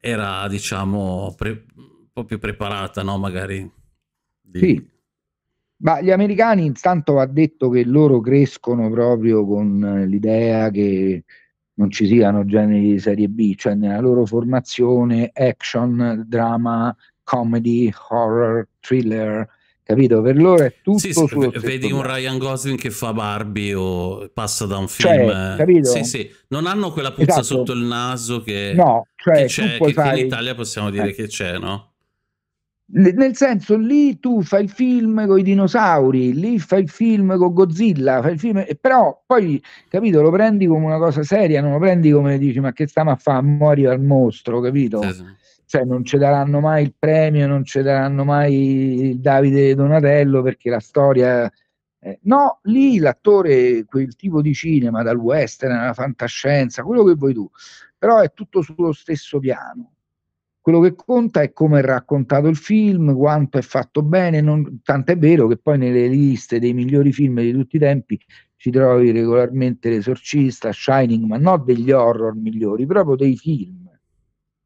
era, diciamo, pre- po' più preparata, no? Magari. Di... Sì. Ma gli americani intanto ha detto che loro crescono proprio con eh, l'idea che non ci siano generi di serie B, cioè nella loro formazione action, drama, comedy, horror, thriller, capito? Per loro è tutto sì, sì vedi un Ryan Gosling che fa Barbie o passa da un cioè, film, cioè, capito? Sì, sì, non hanno quella puzza esatto. sotto il naso che, no, cioè, che c'è, che, fare... in Italia possiamo dire eh. che c'è, no? Nel senso, lì tu fai il film con i dinosauri, lì fai il film con Godzilla, fai il film, però poi, capito, lo prendi come una cosa seria, non lo prendi come dici, ma che stiamo a fare, muori al mostro, capito? Sì, Cioè, non ci daranno mai il premio, non ci daranno mai il Davide Donatello, perché la storia... Eh, no, lì l'attore, quel tipo di cinema, dal western alla fantascienza, quello che vuoi tu, però è tutto sullo stesso piano quello che conta è come è raccontato il film, quanto è fatto bene, non, tant'è vero che poi nelle liste dei migliori film di tutti i tempi ci trovi regolarmente L'Esorcista, Shining, ma non degli horror migliori, proprio dei film,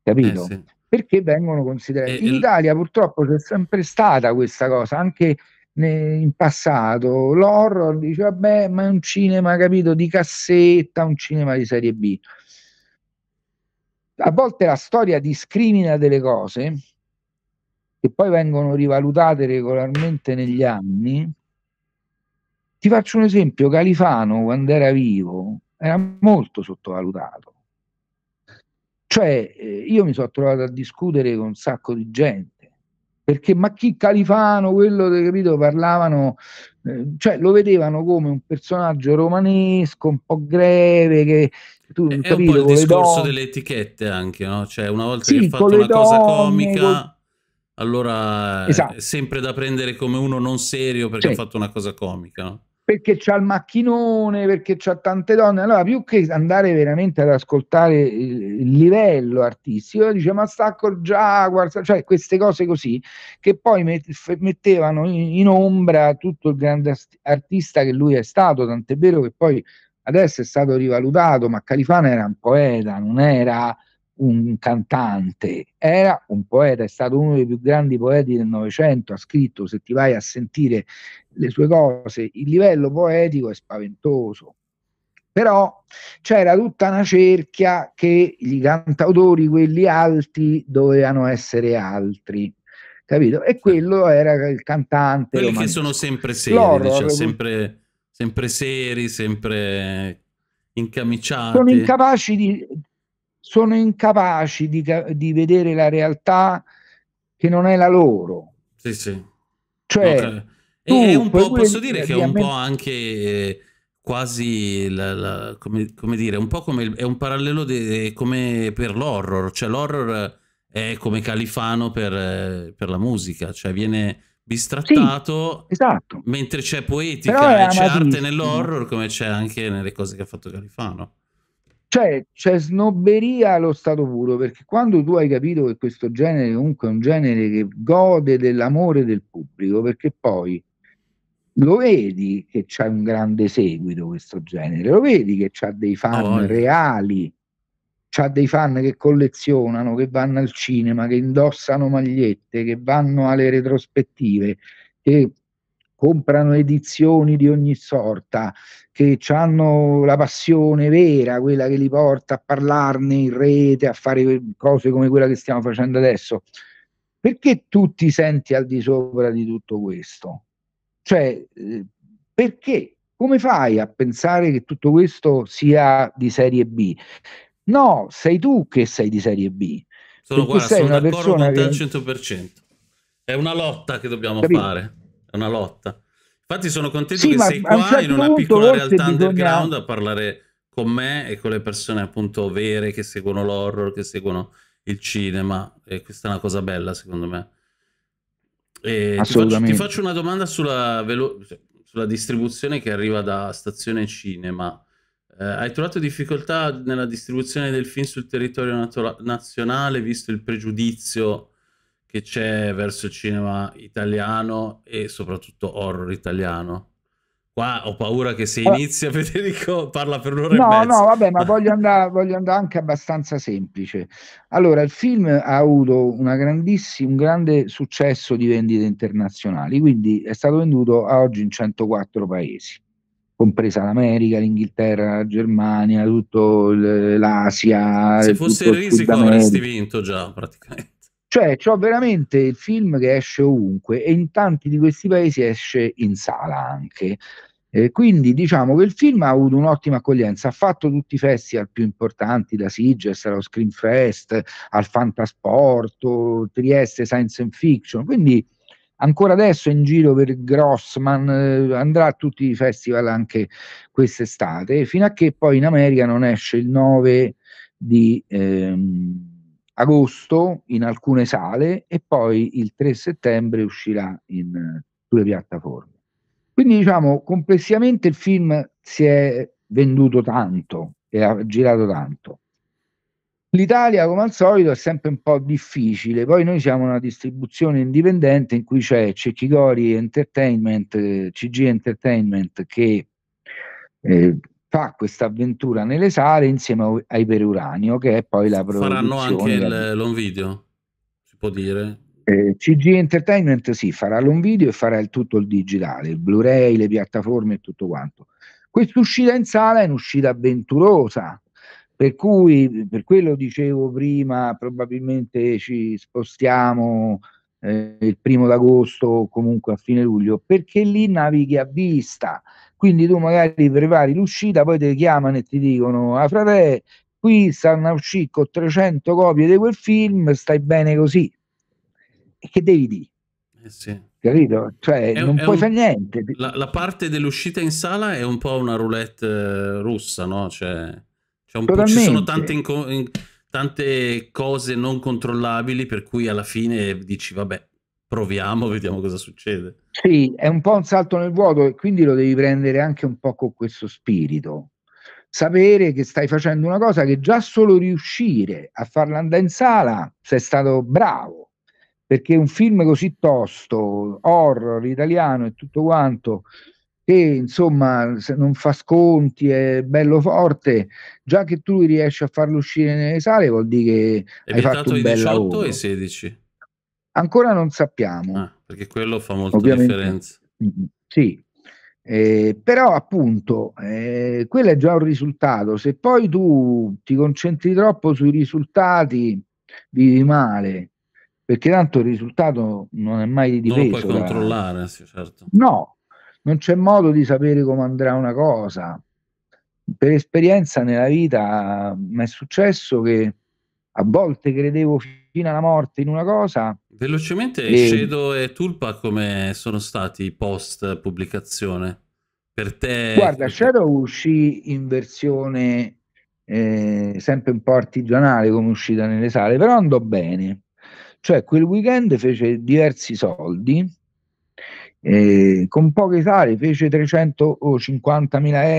capito? Eh sì. Perché vengono considerati. In Italia purtroppo c'è sempre stata questa cosa, anche in passato l'horror dice vabbè ma è un cinema capito di cassetta un cinema di serie B a volte la storia discrimina delle cose che poi vengono rivalutate regolarmente negli anni. Ti faccio un esempio, Califano quando era vivo era molto sottovalutato. Cioè eh, io mi sono trovato a discutere con un sacco di gente perché ma chi Califano, quello che capito parlavano, eh, cioè lo vedevano come un personaggio romanesco, un po' greve, che tu è capito, un po' il discorso delle etichette anche, no? Cioè, una volta sì, che hai fatto una donne, cosa comica, con... allora esatto. è sempre da prendere come uno non serio perché sì. ha fatto una cosa comica, no? Perché c'ha il macchinone, perché c'ha tante donne. Allora, più che andare veramente ad ascoltare il livello artistico, dice ma sta col Jaguar, cioè queste cose così, che poi mettevano in ombra tutto il grande artista che lui è stato, tant'è vero che poi Adesso è stato rivalutato, ma Califano era un poeta, non era un cantante, era un poeta, è stato uno dei più grandi poeti del Novecento, ha scritto, se ti vai a sentire le sue cose, il livello poetico è spaventoso. Però c'era tutta una cerchia che i cantautori, quelli alti, dovevano essere altri. Capito? E quello era il cantante. Quelli romantico. che sono sempre seri, diciamo, sempre sempre seri, sempre incamiciati. Sono incapaci di, sono incapaci di, di vedere la realtà che non è la loro. Sì, sì. Cioè, okay. e cioè, un po', posso dire che è un po' anche quasi, la, la, come, come, dire, un po' come, il, è un parallelo de, come per l'horror, cioè l'horror è come Califano per, per la musica, cioè viene bistrattato, sì, esatto. mentre c'è poetica e c'è arte nell'horror come c'è anche nelle cose che ha fatto Califano. Cioè, c'è snobberia allo stato puro, perché quando tu hai capito che questo genere comunque è un genere che gode dell'amore del pubblico, perché poi lo vedi che c'è un grande seguito questo genere, lo vedi che c'ha dei fan oh, reali, ha dei fan che collezionano, che vanno al cinema, che indossano magliette, che vanno alle retrospettive, che comprano edizioni di ogni sorta, che hanno la passione vera, quella che li porta a parlarne in rete, a fare cose come quella che stiamo facendo adesso. Perché tu ti senti al di sopra di tutto questo? Cioè, eh, perché? Come fai a pensare che tutto questo sia di serie B? No, sei tu che sei di Serie B. Sono, guarda, sono d'accordo persona con te al 100%. È una lotta che dobbiamo capito? fare. È una lotta. Infatti sono contento sì, che sei qua certo in una piccola realtà underground bisogna... a parlare con me e con le persone appunto vere che seguono l'horror, che seguono il cinema. E questa è una cosa bella secondo me. Ti faccio, ti, faccio, una domanda sulla, velo- sulla distribuzione che arriva da Stazione Cinema. Eh, hai trovato difficoltà nella distribuzione del film sul territorio nato- nazionale, visto il pregiudizio che c'è verso il cinema italiano e soprattutto horror italiano? Qua ho paura che se ah. inizia Federico parla per un'ora no, e mezza. No, no, vabbè, ma voglio andare, voglio andare, anche abbastanza semplice. Allora, il film ha avuto un grande successo di vendite internazionali, quindi è stato venduto a oggi in 104 paesi compresa l'America, l'Inghilterra, la Germania, tutto l'Asia. Se fosse il risico avresti vinto già praticamente. Cioè, ho veramente il film che esce ovunque e in tanti di questi paesi esce in sala anche. Eh, quindi diciamo che il film ha avuto un'ottima accoglienza, ha fatto tutti i festival più importanti, da Sigers allo Screen al Fantasporto, Trieste Science and Fiction, quindi ancora adesso è in giro per Grossman, eh, andrà a tutti i festival anche quest'estate, fino a che poi in America non esce il 9 di ehm, agosto in alcune sale e poi il 3 settembre uscirà in, due piattaforme. Quindi diciamo complessivamente il film si è venduto tanto e ha girato tanto. L'Italia, come al solito, è sempre un po' difficile. Poi noi siamo una distribuzione indipendente in cui c'è Cecchigori Entertainment, CG Entertainment, che eh, fa questa avventura nelle sale insieme ai Peruranio, che è poi la produzione. Faranno anche il, long video, si può dire? Eh, CG Entertainment sì, farà l'on video e farà il tutto il digitale, il Blu-ray, le piattaforme e tutto quanto. Questa uscita in sala è un'uscita avventurosa, per cui, per quello dicevo prima, probabilmente ci spostiamo eh, il primo d'agosto o comunque a fine luglio, perché lì navighi a vista. Quindi tu magari prepari l'uscita, poi ti chiamano e ti dicono, ah frate, qui stanno a uscire con 300 copie di quel film, stai bene così. E che devi dire? Eh sì. Capito? Cioè, è, non è puoi un... fare niente. La, la parte dell'uscita in sala è un po' una roulette eh, russa, no? Cioè cioè, un po ci sono tante, in, tante cose non controllabili per cui alla fine dici vabbè proviamo, vediamo cosa succede. Sì, è un po' un salto nel vuoto e quindi lo devi prendere anche un po' con questo spirito. Sapere che stai facendo una cosa che già solo riuscire a farla andare in sala sei stato bravo, perché un film così tosto, horror italiano e tutto quanto, che insomma non fa sconti, è bello forte, già che tu riesci a farlo uscire nelle sale vuol dire che è hai fatto un bel lavoro. e 16. Ancora non sappiamo. Ah, perché quello fa molta Ovviamente, differenza. Mm, mm, sì, eh, però appunto eh, quello è già un risultato, se poi tu ti concentri troppo sui risultati vivi male, perché tanto il risultato non è mai di peso. Non lo puoi controllare, sì, certo. No, non c'è modo di sapere come andrà una cosa. Per esperienza nella vita mi è successo che a volte credevo fino alla morte in una cosa. Velocemente e... Scedo e Tulpa come sono stati post pubblicazione? Per te... Guarda, Shadow uscì in versione eh, sempre un po' artigianale come uscita nelle sale, però andò bene. Cioè quel weekend fece diversi soldi eh, con poche tale fece 350.000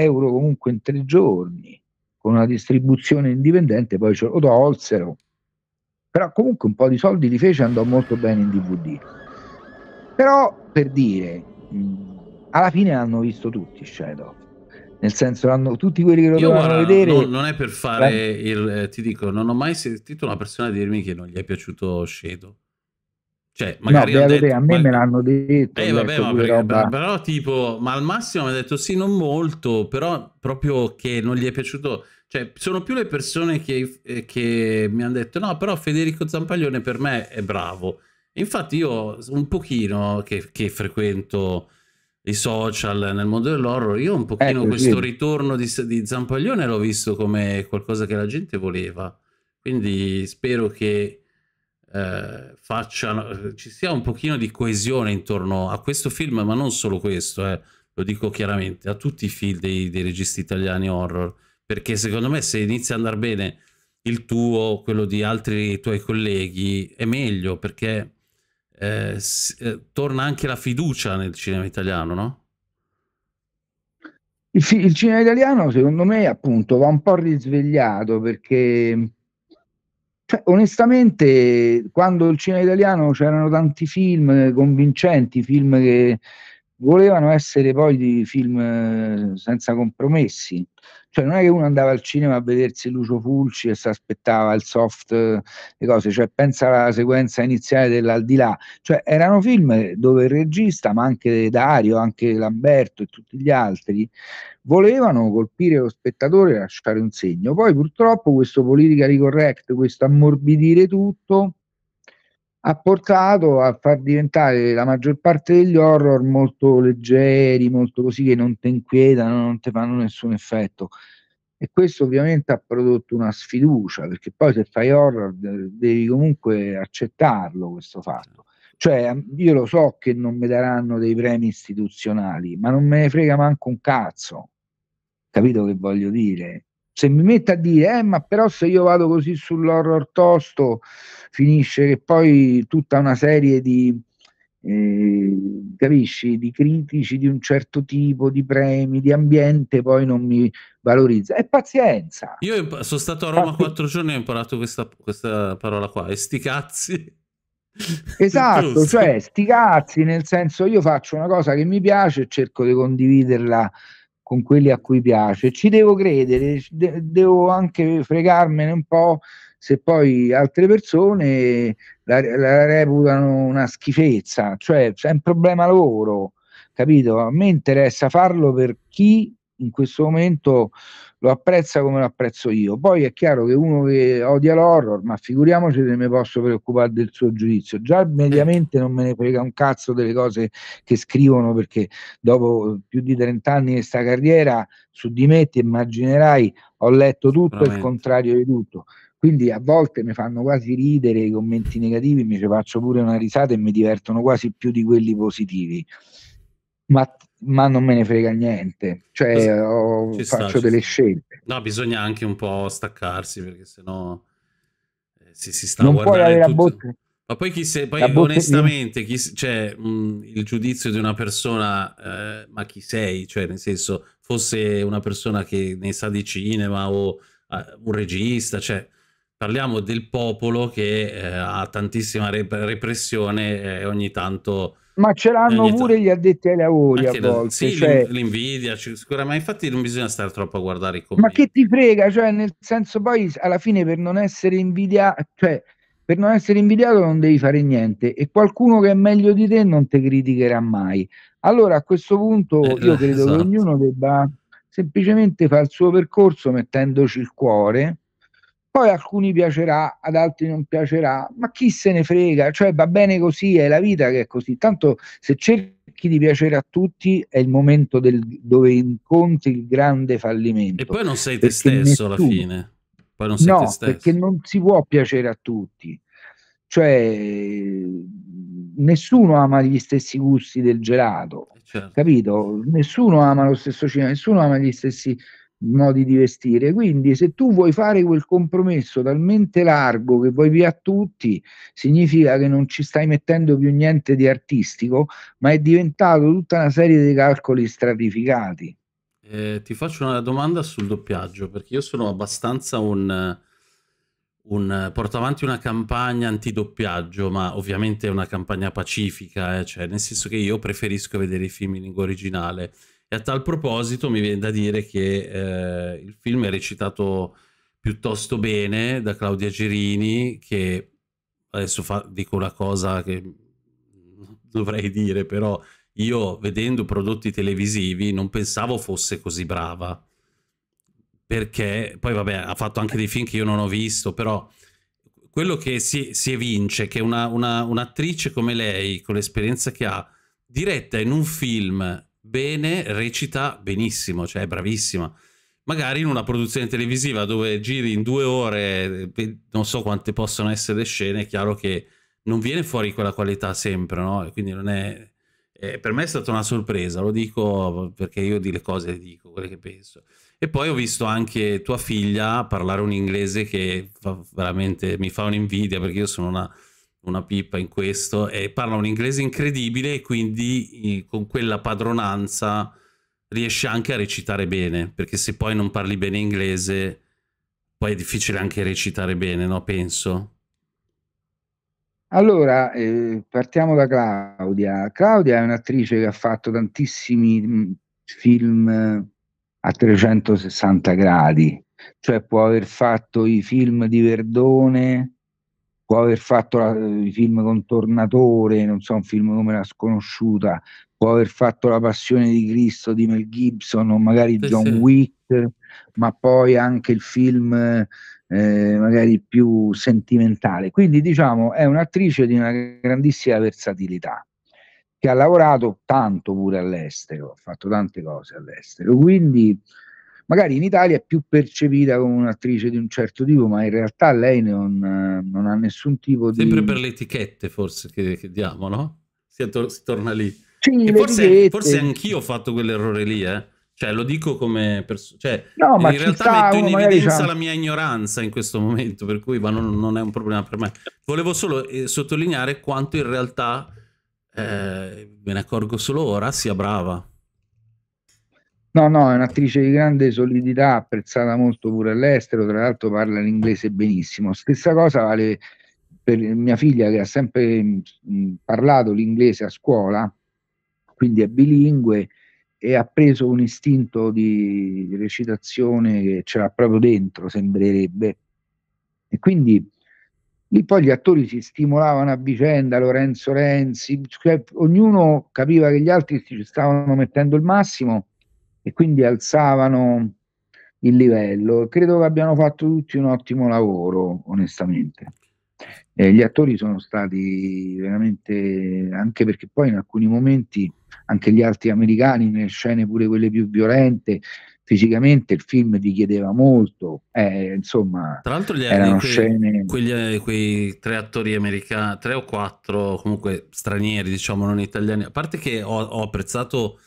euro comunque in tre giorni, con una distribuzione indipendente, poi ce lo tolsero, però comunque un po' di soldi li fece e andò molto bene in DVD. Però per dire, mh, alla fine l'hanno visto tutti Shadow nel senso hanno tutti quelli che lo Io dovevano vedere no, non è per fare Beh. il eh, ti dico non ho mai sentito una persona dirmi che non gli è piaciuto Shadow cioè, magari no, beh, detto, a me ma... me l'hanno detto. Eh, vabbè, detto perché, roba... però tipo, ma al massimo mi ha detto sì, non molto, però proprio che non gli è piaciuto. Cioè, sono più le persone che, eh, che mi hanno detto no, però Federico Zampaglione per me è bravo. Infatti io un pochino che, che frequento i social nel mondo dell'horror, io un pochino ecco, questo sì. ritorno di, di Zampaglione l'ho visto come qualcosa che la gente voleva. Quindi spero che eh, facciano, eh, ci sia un pochino di coesione intorno a questo film, ma non solo questo, eh, lo dico chiaramente, a tutti i film dei, dei registi italiani horror, perché secondo me se inizia ad andare bene il tuo, quello di altri tuoi colleghi, è meglio perché eh, eh torna anche la fiducia nel cinema italiano, no? Il, il, cinema italiano, secondo me, appunto, va un po' risvegliato perché cioè, onestamente, quando il cinema italiano c'erano tanti film convincenti, film che volevano essere poi film eh, senza compromessi. Cioè, non è che uno andava al cinema a vedersi Lucio Fulci e si aspettava il soft, eh, le cose, cioè, pensa alla sequenza iniziale dell'aldilà. Cioè, erano film dove il regista, ma anche Dario, anche Lamberto e tutti gli altri, volevano colpire lo spettatore e lasciare un segno. Poi purtroppo questo politica correct, questo ammorbidire tutto, ha portato a far diventare la maggior parte degli horror molto leggeri, molto così che non ti inquietano, non ti fanno nessun effetto. E questo ovviamente ha prodotto una sfiducia, perché poi se fai horror devi comunque accettarlo questo fatto. Cioè, io lo so che non mi daranno dei premi istituzionali, ma non me ne frega manco un cazzo. Capito che voglio dire? Se mi metto a dire, eh, ma però se io vado così sull'horror tosto, finisce che poi tutta una serie di, eh, capisci, di critici di un certo tipo, di premi, di ambiente, poi non mi valorizza. E pazienza. Io sono stato a Roma quattro giorni e ho imparato questa, questa parola qua, e sti cazzi. Esatto, cioè sti cazzi, nel senso io faccio una cosa che mi piace e cerco di condividerla con quelli a cui piace. Ci devo credere, de- devo anche fregarmene un po' se poi altre persone la, la reputano una schifezza, cioè è un problema loro, capito? A me interessa farlo per chi in questo momento lo apprezza come lo apprezzo io. Poi è chiaro che uno che odia l'horror, ma figuriamoci se mi posso preoccupare del suo giudizio. Già mediamente non me ne frega un cazzo delle cose che scrivono, perché dopo più di 30 anni di questa carriera, su di me ti immaginerai, ho letto tutto e il contrario di tutto. Quindi a volte mi fanno quasi ridere i commenti negativi, mi ci faccio pure una risata e mi divertono quasi più di quelli positivi ma ma non me ne frega niente, cioè ho, sta, faccio delle sta. scelte. No, bisogna anche un po' staccarsi perché sennò eh, si, si sta non guardando puoi tutto. la botte. Ma poi, chi se, poi onestamente, chi, cioè, mh, mm, il giudizio di una persona, eh, ma chi sei? Cioè, nel senso, fosse una persona che ne sa di cinema o eh, un regista, cioè, parliamo del popolo che eh, ha tantissima rep- repressione e eh, ogni tanto ma ce l'hanno pure gli addetti ai lavori Anche a volte. Sì, cioè... l'invidia, sicuramente. Infatti, non bisogna stare troppo a guardare i commenti. Ma che ti frega, cioè, nel senso, poi alla fine per non essere invidiato, cioè, per non essere invidiato non devi fare niente e qualcuno che è meglio di te non ti criticherà mai. Allora a questo punto eh, io credo esatto. che ognuno debba semplicemente fare il suo percorso mettendoci il cuore poi alcuni piacerà, ad altri non piacerà, ma chi se ne frega, cioè va bene così, è la vita che è così. Tanto se cerchi di piacere a tutti è il momento del, dove incontri il grande fallimento. E poi non sei te stesso nessuno, alla fine. Poi non sei no, te stesso. perché non si può piacere a tutti. Cioè nessuno ama gli stessi gusti del gelato, eh, certo. capito? Nessuno ama lo stesso cinema, nessuno ama gli stessi modi di vestire. Quindi se tu vuoi fare quel compromesso talmente largo che vuoi via a tutti, significa che non ci stai mettendo più niente di artistico, ma è diventato tutta una serie di calcoli stratificati. Eh, ti faccio una domanda sul doppiaggio, perché io sono abbastanza un... Un, porto avanti una campagna antidoppiaggio, ma ovviamente è una campagna pacifica, eh, cioè, nel senso che io preferisco vedere i film in lingua originale. E a tal proposito mi viene da dire che eh, il film è recitato piuttosto bene da Claudia Gerini, che adesso fa, dico una cosa che dovrei dire, però io vedendo prodotti televisivi non pensavo fosse così brava. Perché poi, vabbè, ha fatto anche dei film che io non ho visto, però quello che si, si evince che una, una, un'attrice come lei, con l'esperienza che ha, diretta in un film bene, recita benissimo, cioè è bravissima. Magari in una produzione televisiva dove giri in due ore, eh, non so quante possono essere le scene, è chiaro che non viene fuori quella qualità sempre, no? Quindi non è... Eh, per me è stata una sorpresa, lo dico perché io di le cose le dico, quelle che penso. E poi ho visto anche tua figlia parlare un inglese che fa, veramente mi fa un'invidia perché io sono una una pippa in questo e parla un inglese incredibile e quindi eh, con quella padronanza riesce anche a recitare bene, perché se poi non parli bene inglese poi è difficile anche recitare bene, no? Penso. Allora, eh, partiamo da Claudia. Claudia è un'attrice che ha fatto tantissimi mm, film a 360 gradi, cioè può aver fatto i film di Verdone, può aver fatto la, i film con Tornatore, non so, un film come La Sconosciuta, può aver fatto La Passione di Cristo di Mel Gibson o magari sì, John sì. Wick, ma poi anche il film eh, magari più sentimentale. Quindi diciamo è un'attrice di una grandissima versatilità che ha lavorato tanto pure all'estero, ha fatto tante cose all'estero, quindi magari in Italia è più percepita come un'attrice di un certo tipo, ma in realtà lei non, eh, non ha nessun tipo di... Sempre per le etichette forse che, che diamo, no? Si, to si torna lì. Sì, forse, forse anch'io ho fatto quell'errore lì, eh? Cioè, lo dico come... Cioè, no, in realtà metto in evidenza la mia ignoranza in questo momento, per cui ma non, non è un problema per me. Volevo solo eh, sottolineare quanto in realtà, eh, me ne accorgo solo ora, sia brava. No, no, è un'attrice di grande solidità, apprezzata molto pure all'estero, tra l'altro parla l'inglese benissimo. Stessa cosa vale per mia figlia che ha sempre mm, mm, parlato l'inglese a scuola, quindi è bilingue e ha preso un istinto di recitazione che ce l'ha proprio dentro, sembrerebbe. E quindi lì poi gli attori si stimolavano a vicenda, Lorenzo Renzi, cioè, ognuno capiva che gli altri ci stavano mettendo il massimo e quindi alzavano il livello. Credo che abbiano fatto tutti un ottimo lavoro, onestamente. Eh, gli attori sono stati veramente, anche perché poi in alcuni momenti anche gli altri americani, nelle scene pure quelle più violente, fisicamente il film richiedeva molto, eh, insomma, tra l'altro gli erano quei, scene... Quegli, eh, quei tre attori americani, tre o quattro comunque stranieri, diciamo non italiani, a parte che ho, ho apprezzato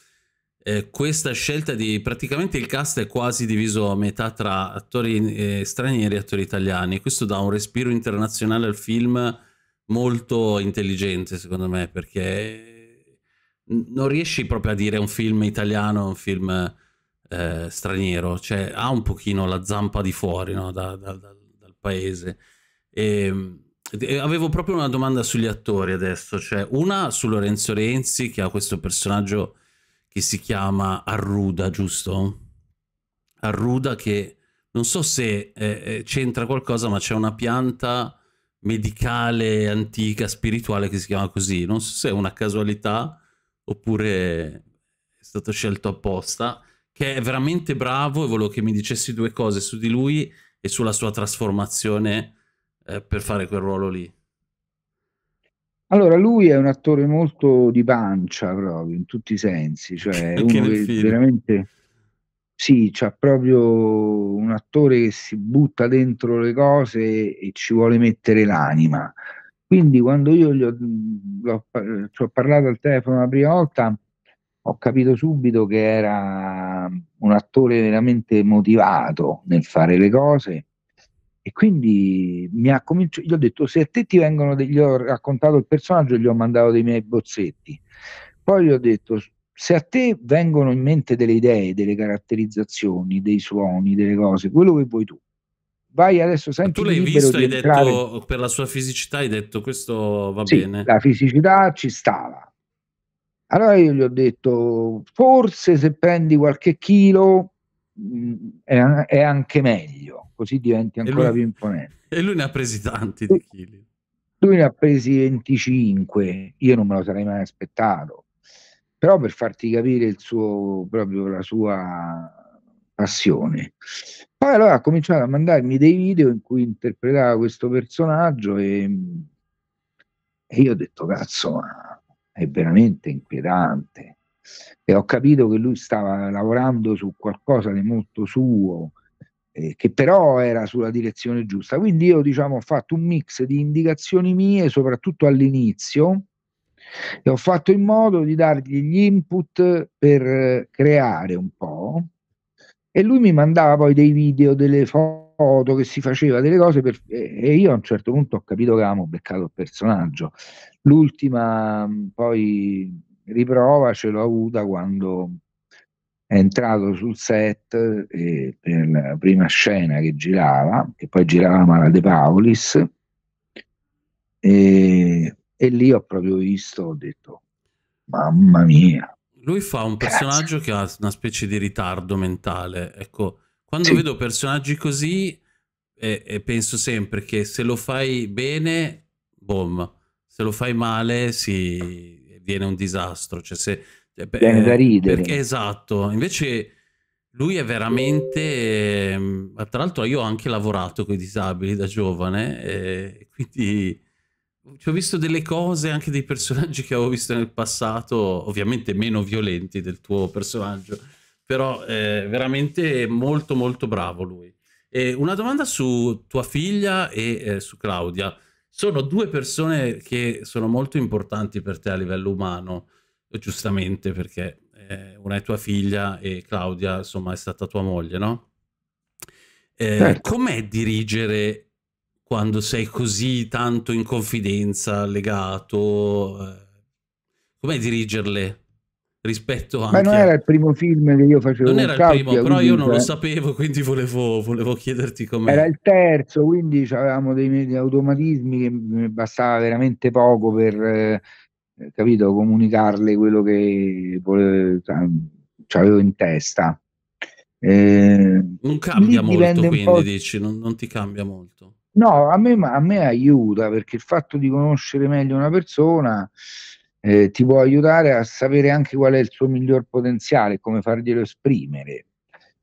eh, questa scelta di praticamente il cast è quasi diviso a metà tra attori eh, stranieri e attori italiani. Questo dà un respiro internazionale al film molto intelligente, secondo me, perché eh, non riesci proprio a dire un film italiano, un film eh, straniero, cioè ha un pochino la zampa di fuori no? da, da, da, dal paese. E, ehm, eh, avevo proprio una domanda sugli attori adesso, cioè una su Lorenzo Renzi che ha questo personaggio che si chiama Arruda, giusto? Arruda che non so se eh, eh, c'entra qualcosa, ma c'è una pianta medicale, antica, spirituale che si chiama così. Non so se è una casualità oppure è stato scelto apposta, che è veramente bravo e volevo che mi dicessi due cose su di lui e sulla sua trasformazione eh, per fare quel ruolo lì. Allora, lui è un attore molto di pancia proprio, in tutti i sensi, cioè uno che veramente... Sì, c'ha proprio un attore che si butta dentro le cose e ci vuole mettere l'anima. Quindi quando io gli ho, l'ho, ci ho parlato al telefono la prima volta, ho capito subito che era un attore veramente motivato nel fare le cose e quindi mi ha cominciato, gli ho detto, se a te ti vengono, degli, ho raccontato il personaggio, gli ho mandato dei miei bozzetti. Poi gli ho detto, se a te vengono in mente delle idee, delle caratterizzazioni, dei suoni, delle cose, quello che vuoi tu. Vai adesso, senti. Tu l'hai visto, hai entrare. detto, per la sua fisicità, hai detto questo va sì, bene. La fisicità ci stava. Allora io gli ho detto, forse se prendi qualche chilo mm, è, è anche meglio così diventi ancora lui, più imponente. E lui ne ha presi tanti di chili. Lui ne ha presi 25, io non me lo sarei mai aspettato, però per farti capire il suo, proprio la sua passione. Poi allora ha cominciato a mandarmi dei video in cui interpretava questo personaggio e, e io ho detto cazzo, ma è veramente inquietante. E ho capito che lui stava lavorando su qualcosa di molto suo, eh, che però era sulla direzione giusta. Quindi io diciamo, ho fatto un mix di indicazioni mie, soprattutto all'inizio, e ho fatto in modo di dargli gli input per creare un po'. E lui mi mandava poi dei video, delle foto che si faceva, delle cose, per, e io a un certo punto ho capito che avevamo beccato il personaggio. L'ultima mm, poi riprova ce l'ho avuta quando è entrato sul set eh, per la prima scena che girava, che poi giravamo alla De Paulis, e, e, lì ho proprio visto, ho detto, mamma mia. Lui fa un cazzo. personaggio che ha una specie di ritardo mentale, ecco, quando sì. vedo personaggi così eh, eh, penso sempre che se lo fai bene, boom, se lo fai male si viene un disastro, cioè se cioè, Viene da eh, ridere. Perché, esatto, invece lui è veramente... Ehm, tra l'altro io ho anche lavorato con i disabili da giovane, eh, quindi ci ho visto delle cose, anche dei personaggi che avevo visto nel passato, ovviamente meno violenti del tuo personaggio, però è eh, veramente molto molto bravo lui. E una domanda su tua figlia e eh, su Claudia. Sono due persone che sono molto importanti per te a livello umano giustamente perché eh, una è tua figlia e Claudia insomma è stata tua moglie, no? Eh, certo. Com'è dirigere quando sei così tanto in confidenza, legato? Eh, com'è dirigerle? rispetto a Ma non era il primo film che io facevo. Non era il primo, però io non lo cioè sapevo, quindi volevo, volevo chiederti come... Era il terzo, quindi avevamo dei automatismi che mm, bastava veramente poco per eh, eh, capito, comunicarle quello che volevo, cioè, avevo in testa. Eh, non cambia molto, quindi dici, non, non, ti cambia molto. No, a me, a me, aiuta perché il fatto di conoscere meglio una persona eh, ti può aiutare a sapere anche qual è il suo miglior potenziale, come farglielo esprimere.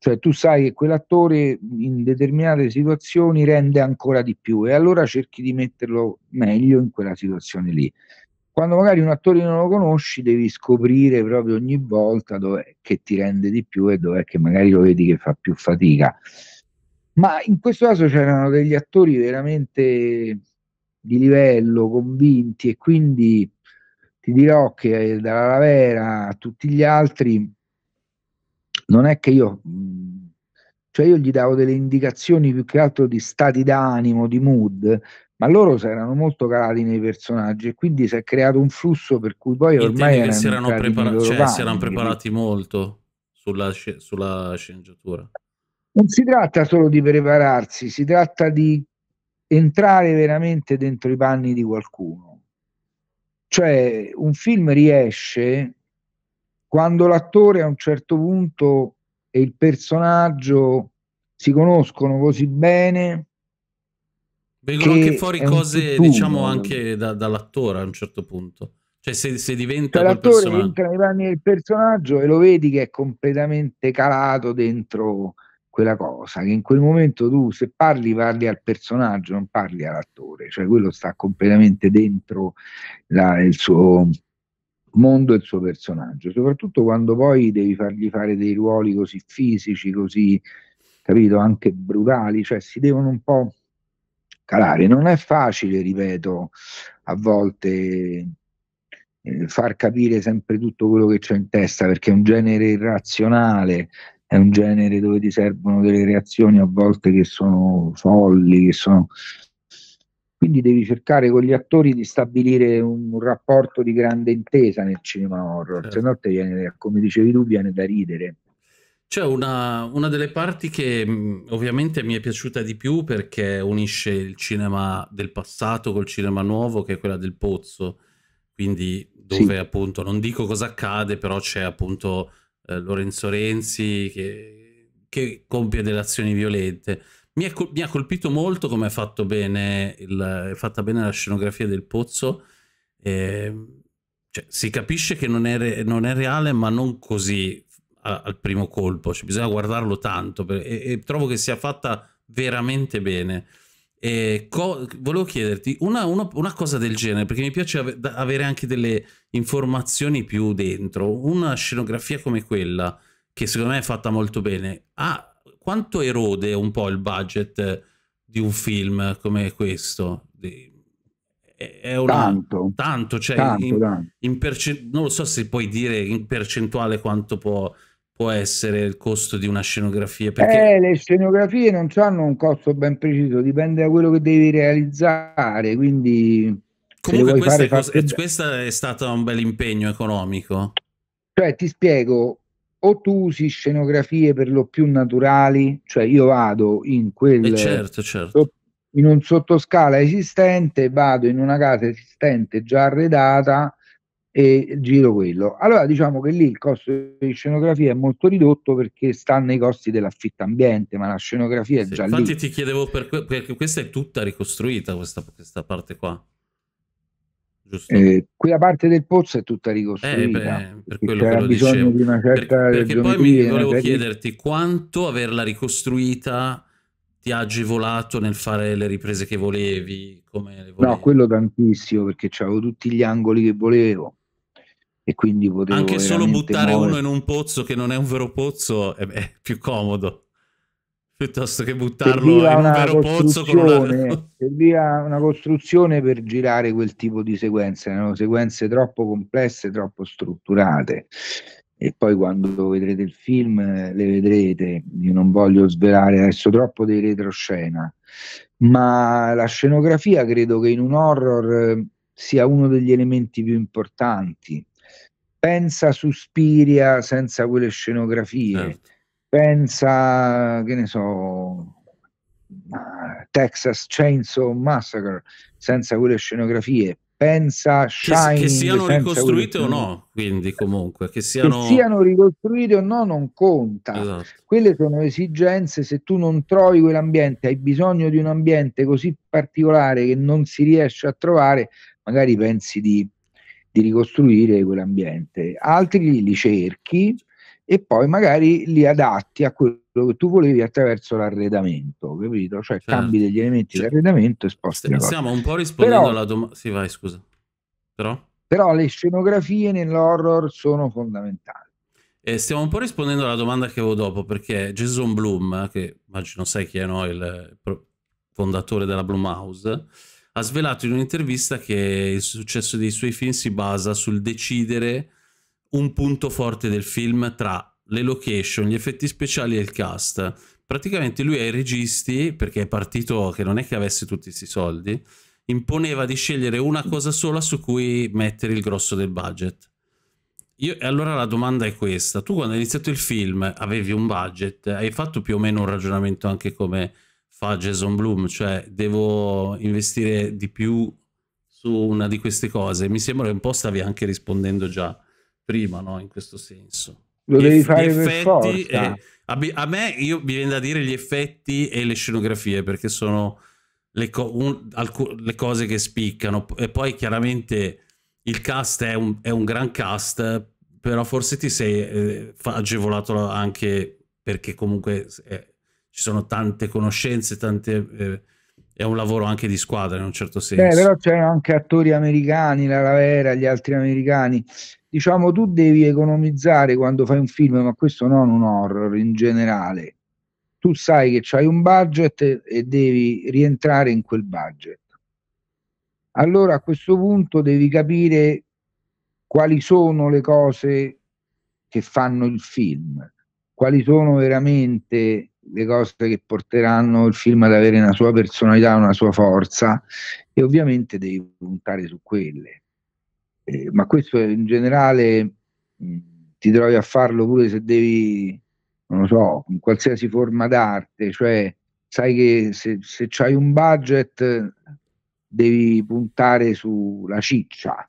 Cioè tu sai che quell'attore in determinate situazioni rende ancora di più e allora cerchi di metterlo meglio in quella situazione lì quando magari un attore non lo conosci devi scoprire proprio ogni volta dov'è che ti rende di più e dov'è che magari lo vedi che fa più fatica. Ma in questo caso c'erano degli attori veramente di livello, convinti e quindi ti dirò che dalla Lavera a tutti gli altri non è che io cioè io gli davo delle indicazioni più che altro di stati d'animo, di mood, ma loro si erano molto calati nei personaggi e quindi si è creato un flusso per cui poi ormai Intendi erano si erano, prepara- cioè, si erano preparati molto sulla, sci- sulla sceneggiatura. Non si tratta solo di prepararsi, si tratta di entrare veramente dentro i panni di qualcuno. Cioè un film riesce quando l'attore a un certo punto e il personaggio si conoscono così bene Vengono anche fuori cose, tutt'uno. diciamo, anche da, dall'attore a un certo punto. Cioè, se, se diventa cioè, quel l'attore entra nei panni del personaggio e lo vedi che è completamente calato dentro quella cosa, che in quel momento tu se parli parli al personaggio, non parli all'attore, cioè quello sta completamente dentro la, il suo mondo e il suo personaggio, soprattutto quando poi devi fargli fare dei ruoli così fisici, così, capito, anche brutali, cioè si devono un po' calare. Non è facile, ripeto, a volte eh, far capire sempre tutto quello che c'è in testa, perché è un genere irrazionale, è un genere dove ti servono delle reazioni a volte che sono folli, che sono... Quindi devi cercare con gli attori di stabilire un, un rapporto di grande intesa nel cinema horror, certo. se no te viene, come dicevi tu, viene da ridere. C'è cioè, una, una, delle parti che mm, ovviamente mi è piaciuta di più perché unisce il cinema del passato col cinema nuovo, che è quella del pozzo, quindi dove sì. appunto non dico cosa accade, però c'è appunto eh, Lorenzo Renzi che, che, compie delle azioni violente. Mi, è, mi ha colpito molto come è, fatto bene il, è fatta bene la scenografia del pozzo. Eh, cioè, si capisce che non è, non è reale, ma non così a, al primo colpo, cioè, bisogna guardarlo tanto per, e, e, trovo che sia fatta veramente bene. E volevo chiederti una, una, una, cosa del genere, perché mi piace ave avere anche delle informazioni più dentro, una scenografia come quella, che secondo me è fatta molto bene, ah, quanto erode un po' il budget di un film come questo? Di, è un tanto, tanto, cioè tanto, in, tanto. In non lo so se puoi dire in percentuale quanto può può essere il costo di una scenografia? Perché... Eh, le scenografie non hanno un costo ben preciso, dipende da quello che devi realizzare, quindi... Comunque questa, fare, è cosa, è stato un bel impegno economico. Cioè, ti spiego, o tu usi scenografie per lo più naturali, cioè io vado in quel... Eh certo, certo. In un sottoscala esistente, vado in una casa esistente già arredata e giro quello. Allora diciamo che lì il costo di scenografia è molto ridotto perché sta nei costi dell'affitto ambiente, ma la scenografia è sì, già infatti lì. Infatti ti chiedevo per, perché questa è tutta ricostruita, questa, questa parte qua. Eh, quella parte del pozzo è tutta ricostruita. Eh, beh, per quello c'era bisogno dicevo. di una certa per, perché poi mi volevo chiederti quanto averla ricostruita ti ha agevolato nel fare le riprese che volevi? Come le volevi. No, quello tantissimo perché avevo tutti gli angoli che volevo e quindi potevo anche solo buttare muovere. uno in un pozzo che non è un vero pozzo è, più comodo piuttosto che buttarlo in un vero pozzo con una... serviva una costruzione per girare quel tipo di sequenze erano sequenze troppo complesse troppo strutturate e poi quando vedrete il film eh, le vedrete io non voglio svelare adesso troppo dei retroscena ma la scenografia credo che in un horror eh, sia uno degli elementi più importanti pensa Suspiria senza quelle scenografie, certo. pensa, che ne so, Texas Chainsaw Massacre senza quelle scenografie, pensa Shining. Che, che siano ricostruite o no, quindi comunque. Che siano, che siano ricostruite o no non conta. Esatto. Quelle sono esigenze, se tu non trovi quell'ambiente, hai bisogno di un ambiente così particolare che non si riesce a trovare, magari pensi di di ricostruire quell'ambiente. Altri li cerchi e poi magari li adatti a quello che tu volevi attraverso l'arredamento, capito? Cioè certo. cambi degli elementi di arredamento e sposti. Stiamo un po' rispondendo però, alla domanda. Sì, vai, scusa. Però? però le scenografie nell'horror sono fondamentali. E eh, stiamo un po' rispondendo alla domanda che avevo dopo, perché Jason Bloom, che immagino sai chi è, no? il eh, fondatore della Bloom House, ha svelato in un'intervista che il successo dei suoi film si basa sul decidere un punto forte del film tra le location, gli effetti speciali e il cast. Praticamente lui ai registi, perché è partito che non è che avesse tutti questi soldi, imponeva di scegliere una cosa sola su cui mettere il grosso del budget. Io, e allora la domanda è questa, tu quando hai iniziato il film avevi un budget, hai fatto più o meno un ragionamento anche come fa Jason Bloom, cioè devo investire di più su una di queste cose. Mi sembra che un po' stavi anche rispondendo già prima, no? In questo senso. Lo devi fare effetti, eh, a, me, io mi viene da dire gli effetti e le scenografie, perché sono le, co un, le cose che spiccano. E poi chiaramente il cast è un, è un gran cast, però forse ti sei eh, agevolato anche perché comunque... È, ci sono tante conoscenze, tante... Eh, è un lavoro anche di squadra in un certo senso. Beh, però c'erano anche attori americani, la Lavera, gli altri americani. Diciamo, tu devi economizzare quando fai un film, ma questo non un horror in generale. Tu sai che c'hai un budget e devi rientrare in quel budget. Allora a questo punto devi capire quali sono le cose che fanno il film, quali sono veramente le cose che porteranno il film ad avere una sua personalità, una sua forza e ovviamente devi puntare su quelle. Eh, ma questo in generale mh, mm, ti trovi a farlo pure se devi, non lo so, in qualsiasi forma d'arte, cioè sai che se, se hai un budget devi puntare sulla ciccia,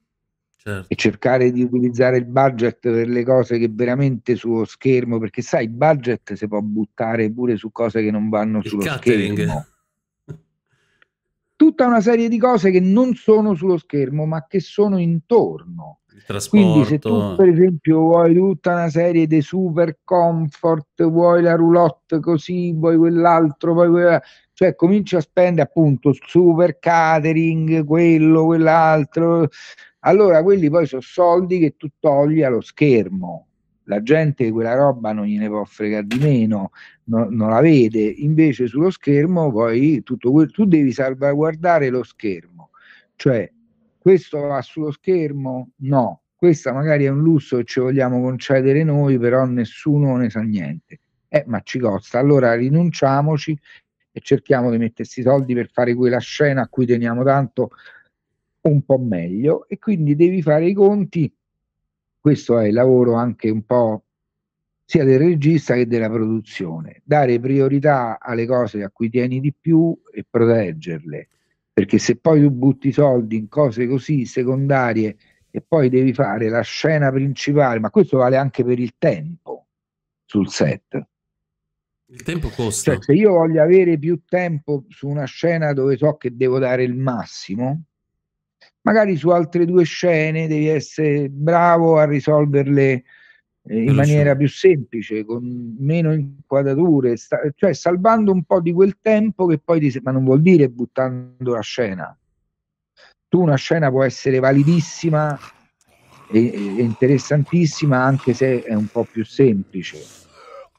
Certo. e cercare di utilizzare il budget per le cose che veramente sullo schermo, perché sai, il budget si può buttare pure su cose che non vanno il sullo catering. schermo. Tutta una serie di cose che non sono sullo schermo, ma che sono intorno. Quindi se tu per esempio vuoi tutta una serie di super comfort, vuoi la roulotte così, vuoi quell'altro, vuoi quella... cioè cominci a spendere appunto super catering, quello, quell'altro, allora quelli poi sono soldi che tu togli allo schermo. La gente quella roba non gliene può fregare di meno, no, non la vede. Invece sullo schermo poi tutto que- tu devi salvaguardare lo schermo. Cioè, questo va sullo schermo? No. Questa magari è un lusso che ci vogliamo concedere noi, però nessuno ne sa niente. Eh, ma ci costa. Allora rinunciamoci e cerchiamo di mettersi soldi per fare quella scena a cui teniamo tanto un po' meglio e quindi devi fare i conti. Questo è il lavoro anche un po' sia del regista che della produzione, dare priorità alle cose a cui tieni di più e proteggerle, perché se poi tu butti soldi in cose così secondarie e poi devi fare la scena principale, ma questo vale anche per il tempo sul set. Il tempo costa. Cioè, se io voglio avere più tempo su una scena dove so che devo dare il massimo, magari su altre due scene devi essere bravo a risolverle eh, in maniera più semplice, con meno inquadrature, sta, cioè salvando un po' di quel tempo che poi ti ma non vuol dire buttando la scena. Tu una scena può essere validissima e, e interessantissima anche se è un po' più semplice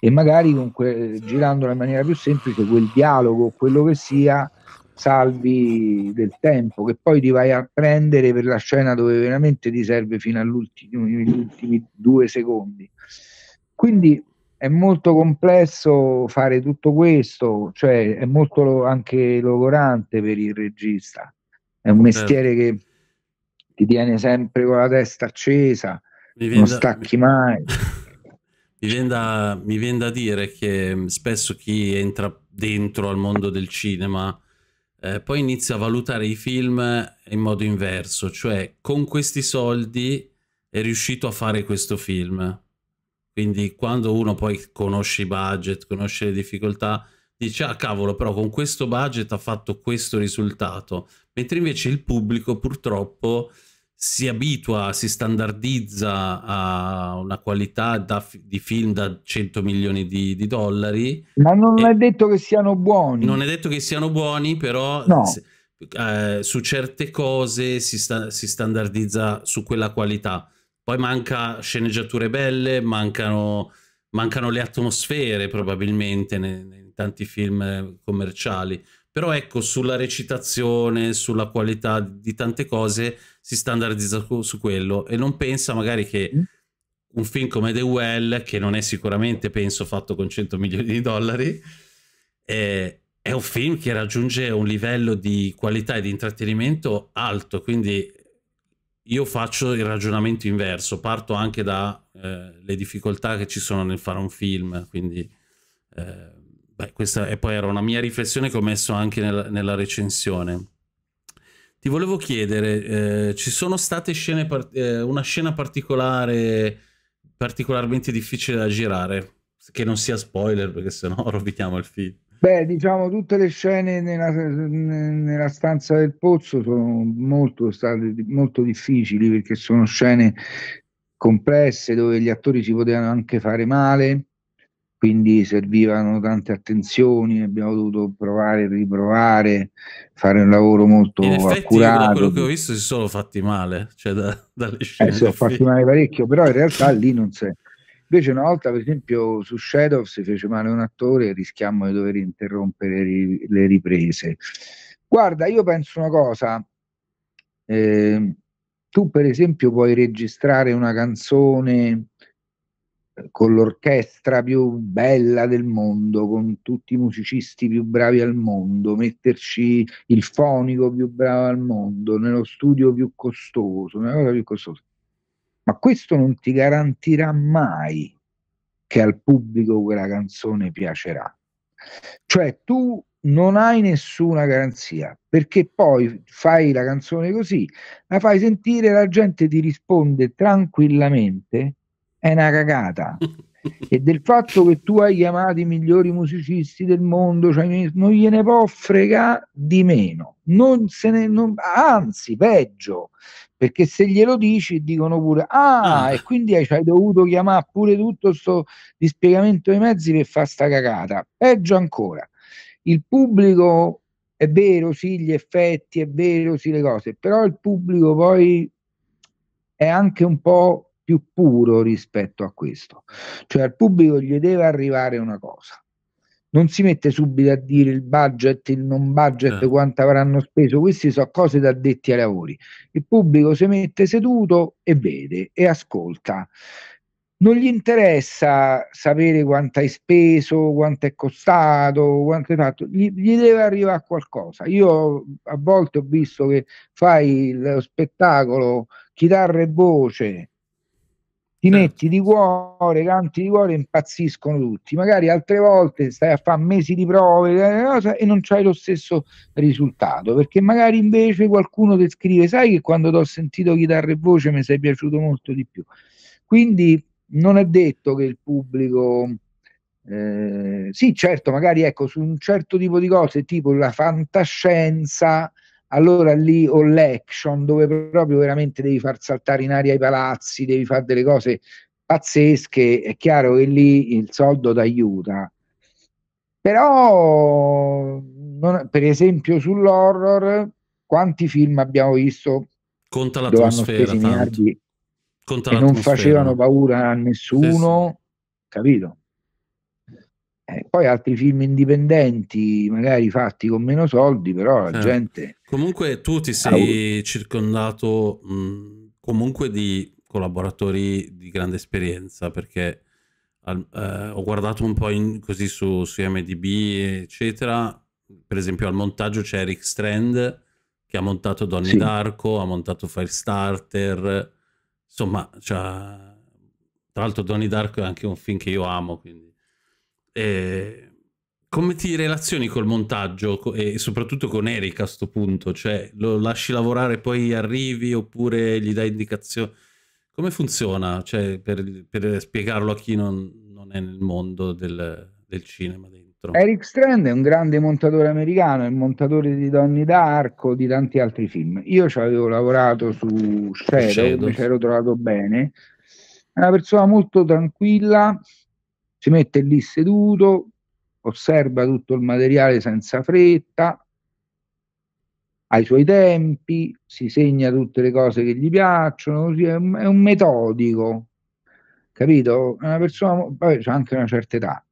e magari que, girandola in maniera più semplice quel dialogo, quello che sia, salvi del tempo che poi ti vai a prendere per la scena dove veramente ti serve fino agli ultimi due secondi. Quindi è molto complesso fare tutto questo, cioè è molto anche logorante per il regista. È un mestiere certo. che ti tiene sempre con la testa accesa, non stacchi mai. mi viene da dire che spesso chi entra dentro al mondo del cinema eh, poi inizia a valutare i film in modo inverso, cioè con questi soldi è riuscito a fare questo film. Quindi quando uno poi conosce i budget, conosce le difficoltà, dice ah cavolo però con questo budget ha fatto questo risultato, mentre invece il pubblico purtroppo si abitua, si standardizza a una qualità da, di film da 100 milioni di, di dollari. Ma non è detto che siano buoni. Non è detto che siano buoni, però no. se, eh, su certe cose si, sta, si, standardizza su quella qualità. Poi manca sceneggiature belle, mancano, mancano le atmosfere probabilmente in tanti film commerciali. Però ecco, sulla recitazione, sulla qualità di tante cose si standardizza su quello e non pensa magari che mm. un film come The Well, che non è sicuramente, penso, fatto con 100 milioni di dollari, è, è un film che raggiunge un livello di qualità e di intrattenimento alto, quindi io faccio il ragionamento inverso, parto anche dalle eh, difficoltà che ci sono nel fare un film, quindi eh, beh, questa è, poi era una mia riflessione che ho messo anche nel, nella recensione. Ti volevo chiedere, eh, ci sono state scene, eh, una scena particolare, particolarmente difficile da girare? Che non sia spoiler, perché sennò rovitiamo il film. Beh, diciamo, tutte le scene nella, nella stanza del pozzo sono molto, state, molto difficili perché sono scene complesse dove gli attori si potevano anche fare male quindi servivano tante attenzioni, abbiamo dovuto provare, e riprovare, fare un lavoro molto In effetti, accurato. Da quello che ho visto si sono fatti male, cioè da, dalle scene. Eh, sono fatti male parecchio, però in realtà lì non c'è. Invece una volta, per esempio, su Shadow si fece male un attore e rischiamo di dover interrompere le riprese. Guarda, io penso una cosa, eh, tu per esempio puoi registrare una canzone con l'orchestra più bella del mondo, con tutti i musicisti più bravi al mondo, metterci il fonico più bravo al mondo, nello studio più costoso, nella cosa più costosa. Ma questo non ti garantirà mai che al pubblico quella canzone piacerà. Cioè tu non hai nessuna garanzia perché poi fai la canzone così, la fai sentire, la gente ti risponde tranquillamente è una cagata. e del fatto che tu hai chiamato i migliori musicisti del mondo, cioè, non gliene può fregare di meno. Non se ne, non, anzi, peggio, perché se glielo dici dicono pure ah, mm. e quindi hai, hai dovuto chiamare pure tutto questo dispiegamento dei mezzi per fare sta cagata. Peggio ancora. Il pubblico è vero, sì, gli effetti, è vero, sì, le cose, però il pubblico poi è anche un po' più puro rispetto a questo. Cioè al pubblico gli deve arrivare una cosa. Non si mette subito a dire il budget, il non budget, eh. quanto avranno speso, queste sono cose da detti ai lavori. Il pubblico si mette seduto e vede e ascolta non gli interessa sapere quanto hai speso, quanto è costato, quanto hai fatto, gli, gli, deve arrivare qualcosa. Io a volte ho visto che fai lo spettacolo chitarra e voce ti eh. metti di cuore, canti di cuore, impazziscono tutti. Magari altre volte stai a fare mesi di prove eh, e non c'hai lo stesso risultato, perché magari invece qualcuno ti scrive, sai che quando ti ho sentito chitarra e voce mi sei piaciuto molto di più. Quindi non è detto che il pubblico... Eh, sì, certo, magari ecco, su un certo tipo di cose, tipo la fantascienza, allora lì o l'action dove proprio veramente devi far saltare in aria i palazzi, devi fare delle cose pazzesche, è chiaro che lì il soldo t'aiuta. Però, non, per esempio, sull'horror, quanti film abbiamo visto? Conta l'atmosfera, tanto. Conta e non facevano paura a nessuno, sì, sì. capito? Eh, poi altri film indipendenti, magari fatti con meno soldi, però la eh. gente... Comunque tu ti sei ah, circondato mh, mm, comunque di collaboratori di grande esperienza, perché al, eh, ho guardato un po' in, così su, su MDB, eccetera. Per esempio al montaggio c'è Eric Strand, che ha montato Donnie sì. Darko, ha montato Firestarter, insomma, cioè... tra l'altro Donnie Darko è anche un film che io amo, quindi eh, come ti relazioni col montaggio e soprattutto con Erika a questo punto? Cioè, lo lasci lavorare e poi arrivi oppure gli dai indicazioni? Come funziona? Cioè, per, per, spiegarlo a chi non, non è nel mondo del, del cinema dentro. Eric Strand è un grande montatore americano, è il montatore di Donny d'Arco, di tanti altri film. Io ci avevo lavorato su Shadow, Shadow. mi ci ero trovato bene. È una persona molto tranquilla, si mette lì seduto, osserva tutto il materiale senza fretta, ha i suoi tempi, si segna tutte le cose che gli piacciono, è un, è un metodico, capito? È una persona, poi ha anche una certa età,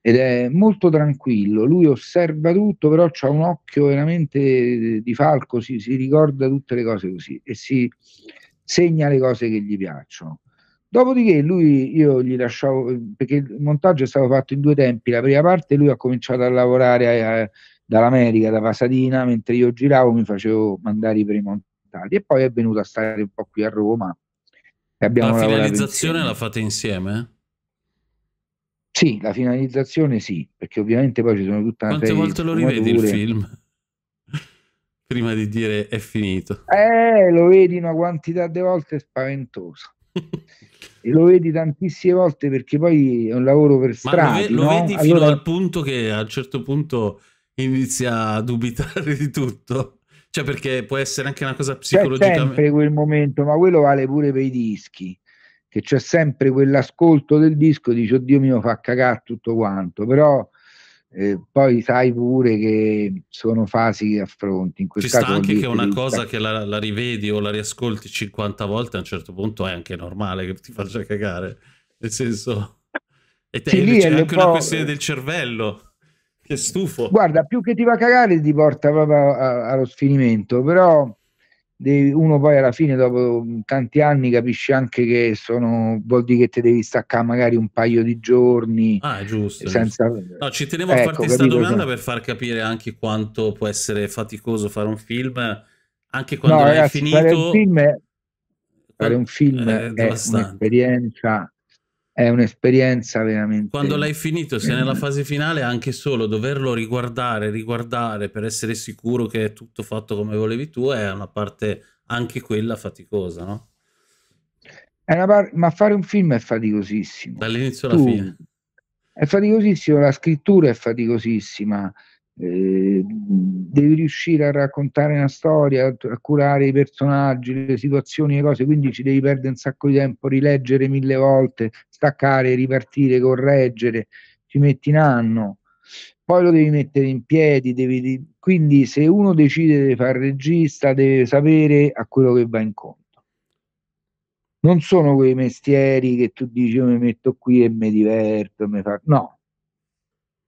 ed è molto tranquillo, lui osserva tutto, però ha un occhio veramente di falco, si, si ricorda tutte le cose così e si segna le cose che gli piacciono. Dopodiché lui, io gli lasciavo, perché il montaggio è stato fatto in due tempi, la prima parte lui ha cominciato a lavorare a, eh, a, dall'America, da Pasadena, mentre io giravo mi facevo mandare i primi montati e poi è venuto a stare un po' qui a Roma. la finalizzazione la fate insieme? Sì, la finalizzazione sì, perché ovviamente poi ci sono tutta una Quante volte lo rivedi il film? Prima di dire è finito. Eh, lo vedi una quantità di volte spaventosa e lo vedi tantissime volte perché poi è un lavoro per strada. Lo, ve- no? vedi allora... fino al punto che a un certo punto inizia a dubitare di tutto. Cioè, perché può essere anche una cosa psicologica. C'è sempre quel momento, ma quello vale pure per i dischi. Che c'è sempre quell'ascolto del disco, dici, oddio mio, fa cagare tutto quanto. Però eh, poi sai pure che sono fasi che affronti. In Ci sta anche che una cosa che la, la, rivedi o la riascolti 50 volte a un certo punto è anche normale che ti faccia cagare. Nel senso, e te, sì, c'è anche po'... una questione del cervello. Che stufo. Guarda, più che ti va a cagare ti porta proprio a, a, allo sfinimento, però uno poi alla fine dopo tanti anni capisce anche che sono vuol dire che te devi staccare magari un paio di giorni ah giusto, senza... giusto. No, ci tenevo a ecco, farti questa domanda per far capire anche quanto può essere faticoso fare un film anche quando no, ragazzi, finito fare un film, fare un film è, è un'esperienza è un'esperienza veramente. Quando l'hai finito, se nella fase finale, anche solo doverlo riguardare, riguardare per essere sicuro che è tutto fatto come volevi tu, è una parte anche quella faticosa, no? È una ma fare un film è faticosissimo. Dall'inizio alla tu, fine. È faticosissimo, la scrittura è faticosissima, devi riuscire a raccontare una storia, a curare i personaggi, le situazioni, le cose, quindi ci devi perdere un sacco di tempo, rileggere mille volte, staccare, ripartire, correggere, ci metti in anno, poi lo devi mettere in piedi, devi... quindi se uno decide di fare regista deve sapere a quello che va incontro. Non sono quei mestieri che tu dici io mi metto qui e mi diverto, mi fa... no,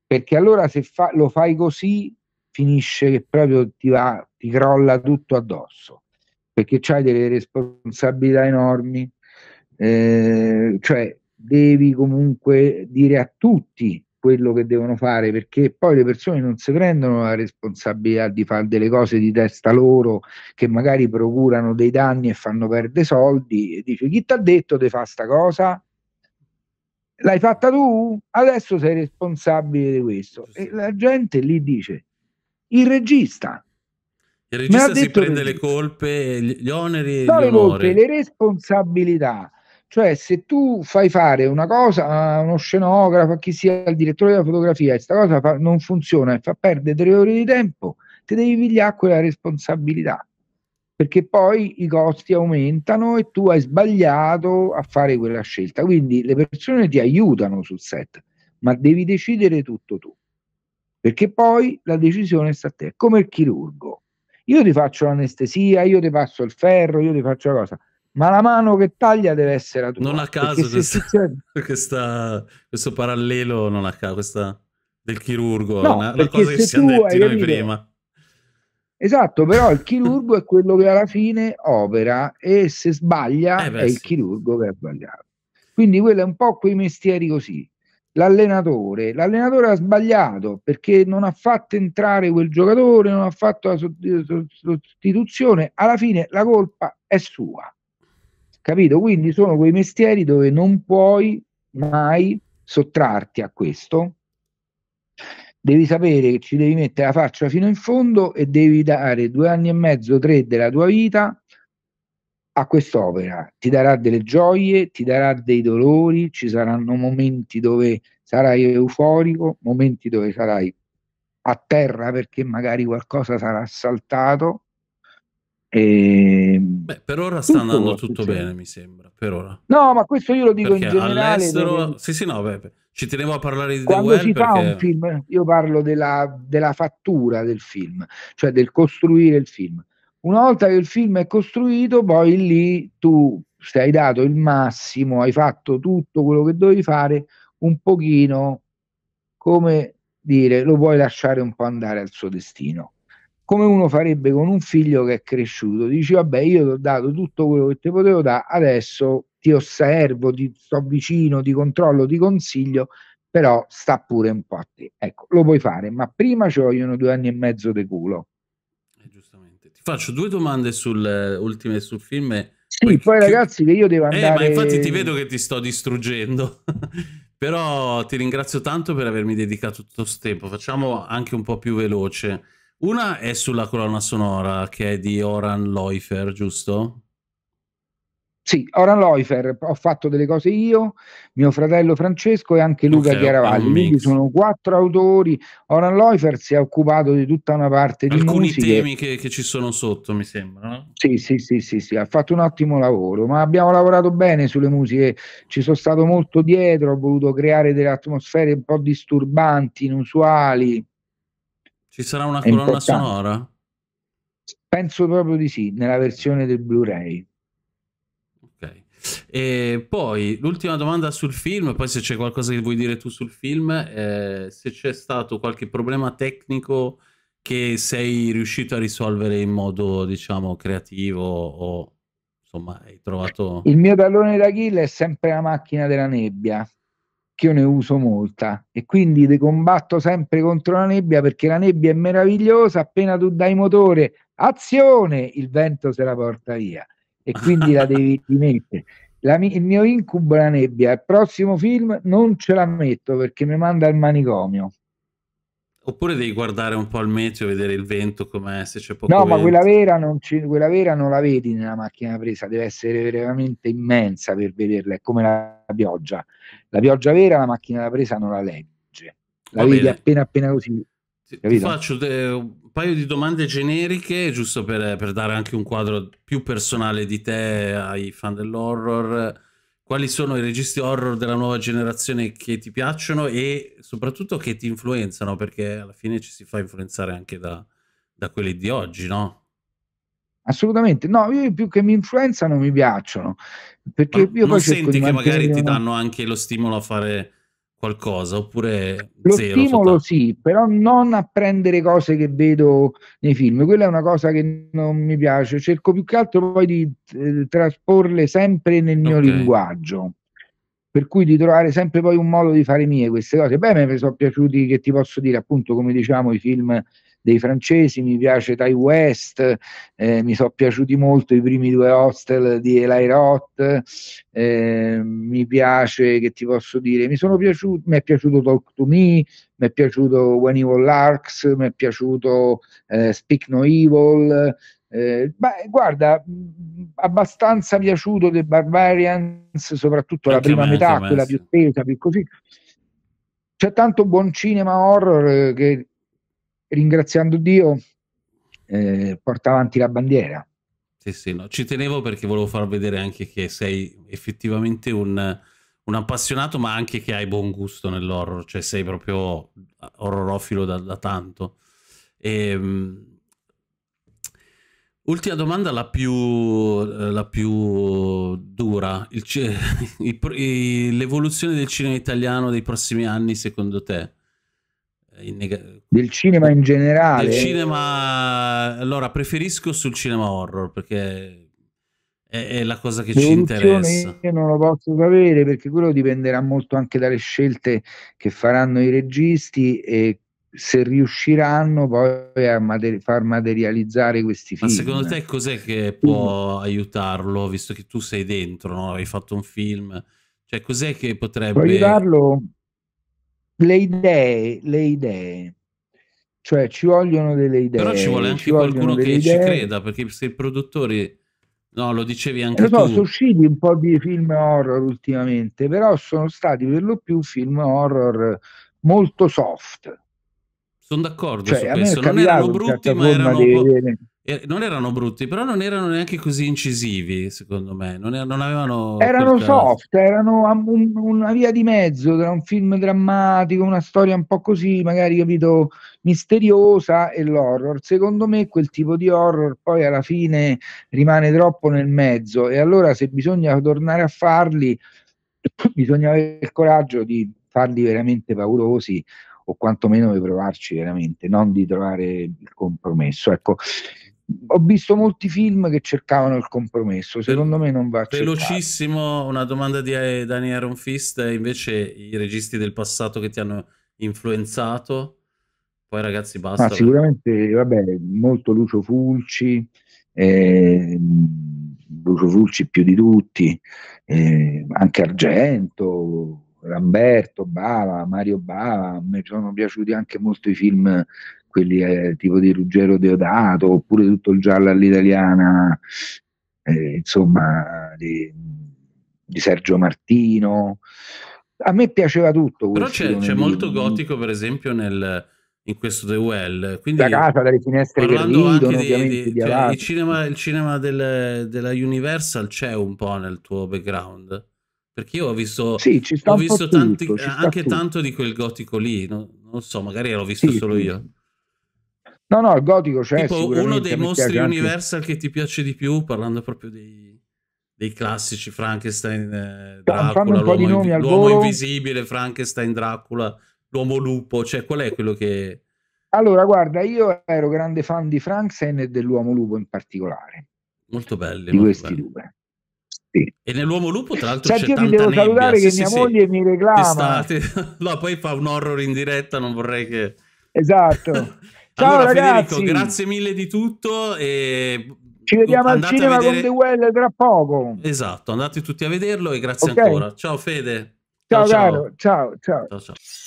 perché allora se fa, lo fai così finisce che proprio ti, va, ti crolla tutto addosso, perché hai delle responsabilità enormi, eh, cioè devi comunque dire a tutti quello che devono fare, perché poi le persone non si prendono la responsabilità di fare delle cose di testa loro che magari procurano dei danni e fanno perdere soldi e dici chi ti ha detto di fare questa cosa? l'hai fatta tu, adesso sei responsabile di questo. E la gente lì dice, il regista. Il regista si prende le colpe, gli oneri e le colpe, le responsabilità. Cioè, se tu fai fare una cosa a uno scenografo, a chi sia il direttore della fotografia, questa cosa fa, non funziona e fa perdere tre ore di tempo, ti te devi pigliare quella responsabilità perché poi i costi aumentano e tu hai sbagliato a fare quella scelta. Quindi le persone ti aiutano sul set, ma devi decidere tutto tu, perché poi la decisione sta a te, come il chirurgo. Io ti faccio l'anestesia, io ti passo il ferro, io ti faccio la cosa, ma la mano che taglia deve essere la tua. Non a caso questa, succede... questa, questo parallelo, non a caso, questa del chirurgo, no, una, una cosa che si è noi prima. Esatto, però il chirurgo è quello che alla fine opera e se sbaglia eh, è il chirurgo che ha sbagliato. Quindi quello è un po' quei mestieri così. L'allenatore, l'allenatore ha sbagliato perché non ha fatto entrare quel giocatore, non ha fatto la sostituzione, alla fine la colpa è sua. Capito? Quindi sono quei mestieri dove non puoi mai sottrarti a questo devi sapere che ci devi mettere la faccia fino in fondo e devi dare due anni e mezzo, tre della tua vita a quest'opera. Ti darà delle gioie, ti darà dei dolori, ci saranno momenti dove sarai euforico, momenti dove sarai a terra perché magari qualcosa sarà saltato, e... Ehm, beh, per ora sta tutto andando tutto succede. bene, mi sembra. Per ora. No, ma questo io lo dico perché in generale. All'estero... Perché... Sì, sì, no, beh, ci tenevo a parlare di Quando The si perché... fa un film, io parlo della, della, fattura del film, cioè del costruire il film. Una volta che il film è costruito, poi lì tu stai dato il massimo, hai fatto tutto quello che dovevi fare, un pochino, come dire, lo puoi lasciare un po' andare al suo destino come uno farebbe con un figlio che è cresciuto. Dici, vabbè, io ti ho dato tutto quello che ti potevo dare, adesso ti osservo, ti sto vicino, ti controllo, ti consiglio, però sta pure un po' a te. Ecco, lo puoi fare, ma prima ci vogliono due anni e mezzo di culo. Eh, giustamente. Ti faccio due domande sul, uh, ultime sul film. Sì, poi, poi ragazzi che io devo andare... Eh, ma infatti ti vedo che ti sto distruggendo. però ti ringrazio tanto per avermi dedicato tutto questo tempo. Facciamo anche un po' più veloce. Una è sulla colonna sonora che è di Oran Loifer, giusto? Sì, Oran Loifer, ho fatto delle cose io, mio fratello Francesco e anche Luca okay, Chiaravalli, quindi sono quattro autori. Oran Loifer si è occupato di tutta una parte Alcuni musiche. Alcuni temi che, che, ci sono sotto, mi sembra. No? Sì, sì, sì, sì, sì, ha fatto un ottimo lavoro, ma abbiamo lavorato bene sulle musiche, ci sono stato molto dietro, ho voluto creare delle atmosfere un po' disturbanti, inusuali ci sarà una è colonna importante. sonora? Penso proprio di sì, nella versione del Blu-ray. Ok. E poi l'ultima domanda sul film, poi se c'è qualcosa che vuoi dire tu sul film, eh, se c'è stato qualche problema tecnico che sei riuscito a risolvere in modo, diciamo, creativo o insomma hai trovato... Il mio tallone d'Achille è sempre la macchina della nebbia, che io ne uso molta e quindi le combatto sempre contro la nebbia perché la nebbia è meravigliosa, appena tu dai motore, azione, il vento se la porta via e quindi la devi rimettere. La, il mio incubo è la nebbia, il prossimo film non ce la metto perché mi manda al manicomio. Oppure devi guardare un po' al meteo, vedere il vento com'è, se c'è poco No, vento. ma quella vera, non ci, quella vera non la vedi nella macchina presa, deve essere veramente immensa per vederla, è come la, pioggia. La pioggia vera la macchina da presa non la legge, la Va vedi bene. appena appena così. Ti, ti faccio de, eh, un paio di domande generiche, giusto per, per, dare anche un quadro più personale di te ai fan dell'horror quali sono i registi horror della nuova generazione che ti piacciono e soprattutto che ti influenzano, perché alla fine ci si fa influenzare anche da, da quelli di oggi, no? Assolutamente, no, io più che mi influenzano mi piacciono. Perché Ma io non senti che magari ti danno anche lo stimolo a fare qualcosa oppure lo zero, stimolo sì però non apprendere cose che vedo nei film quella è una cosa che non mi piace cerco più che altro poi di eh, trasporle sempre nel mio okay. linguaggio per cui di trovare sempre poi un modo di fare mie queste cose beh mi sono piaciuti che ti posso dire appunto come diciamo i film dei francesi, mi piace Ty West, eh, mi sono piaciuti molto i primi due hostel di Eli Roth, eh, mi piace, che ti posso dire, mi sono piaciuto, mi è piaciuto Talk to Me, mi è piaciuto When Evil Larks, mi è piaciuto eh, Speak No Evil, eh, ma guarda, abbastanza piaciuto The Barbarians, soprattutto la prima metà, quella più tesa, più così. C'è tanto buon cinema horror eh, che ringraziando Dio, eh, porta avanti la bandiera. Sì, sì, no. ci tenevo perché volevo far vedere anche che sei effettivamente un, un appassionato, ma anche che hai buon gusto nell'horror, cioè sei proprio horrorofilo da, da tanto. E, um, ultima domanda, la più, eh, la più dura. l'evoluzione del cinema italiano dei prossimi anni, secondo te? Neg- del cinema in generale. Del cinema, allora preferisco sul cinema horror perché è, è la cosa che ci interessa. Io non lo posso sapere perché quello dipenderà molto anche dalle scelte che faranno i registi e se riusciranno poi a materi- far materializzare questi film. Ma secondo te cos'è che può aiutarlo, visto che tu sei dentro, no? hai fatto un film? Cioè cos'è che potrebbe... Può aiutarlo le idee, le idee, cioè ci vogliono delle idee. Però ci vuole anche ci qualcuno che idee. ci creda, perché se il produttore... no, lo dicevi anche lo so, tu. Sono usciti un po' di film horror ultimamente, però sono stati per lo più film horror molto soft. Sono d'accordo cioè, su questo, non erano brutti ma erano... Di e non erano brutti, però non erano neanche così incisivi, secondo me. Non, non avevano... Erano quel... soft, erano un, una via di mezzo tra un film drammatico, una storia un po' così, magari, capito, misteriosa e l'horror. Secondo me quel tipo di horror poi alla fine rimane troppo nel mezzo e allora se bisogna tornare a farli, bisogna avere il coraggio di farli veramente paurosi o quantomeno di provarci veramente, non di trovare il compromesso. Ecco, ho visto molti film che cercavano il compromesso, secondo Vel- me non va accettato. Velocissimo, una domanda di eh, Dani Aaron Fist, eh, invece i registi del passato che ti hanno influenzato? Poi ragazzi basta. Ma sicuramente, vabbè, molto Lucio Fulci, eh, Lucio Fulci più di tutti, eh, anche Argento, Lamberto, Bava, Mario Bava, mi sono piaciuti anche molto i film quelli eh, tipo di Ruggero Deodato, oppure tutto il giallo all'italiana, eh, insomma, di, di, Sergio Martino. A me piaceva tutto. Però c'è, c'è di, molto gotico, per esempio, nel, in questo The Well. Quindi, da casa, dalle finestre che ridono, anche di, di, di cioè, il cinema, il cinema del, della Universal c'è un po' nel tuo background. Perché io ho visto, sì, ho visto tutto, tanti, anche tutto. tanto di quel gotico lì, no? non so, magari l'ho visto sì, solo sì. io. No, no, il gotico c'è. Tipo uno dei mostri Universal che ti piace di più, parlando proprio dei, dei classici Frankenstein, eh, Dracula, l'uomo, invi- l'uomo invisibile, Frankenstein, Dracula, l'uomo lupo, cioè qual è quello che... Allora, guarda, io ero grande fan di Frankenstein e dell'uomo lupo in particolare. Molto belli. Di molto questi belli. due. Sì. E nell'uomo lupo, tra l'altro, Senti, cioè, c'è io devo nebbia. salutare sì, che sì, mia moglie mi reclama. Ti sta, ti... No, poi fa un horror in diretta, non vorrei che... Esatto. Ciao allora, ragazzi. Federico, grazie mille di tutto e ci vediamo andate al cinema vedere... con The Well tra poco. Esatto, andate tutti a vederlo e grazie okay. ancora. Ciao Fede. Ciao, ciao, caro. ciao. ciao, ciao. ciao,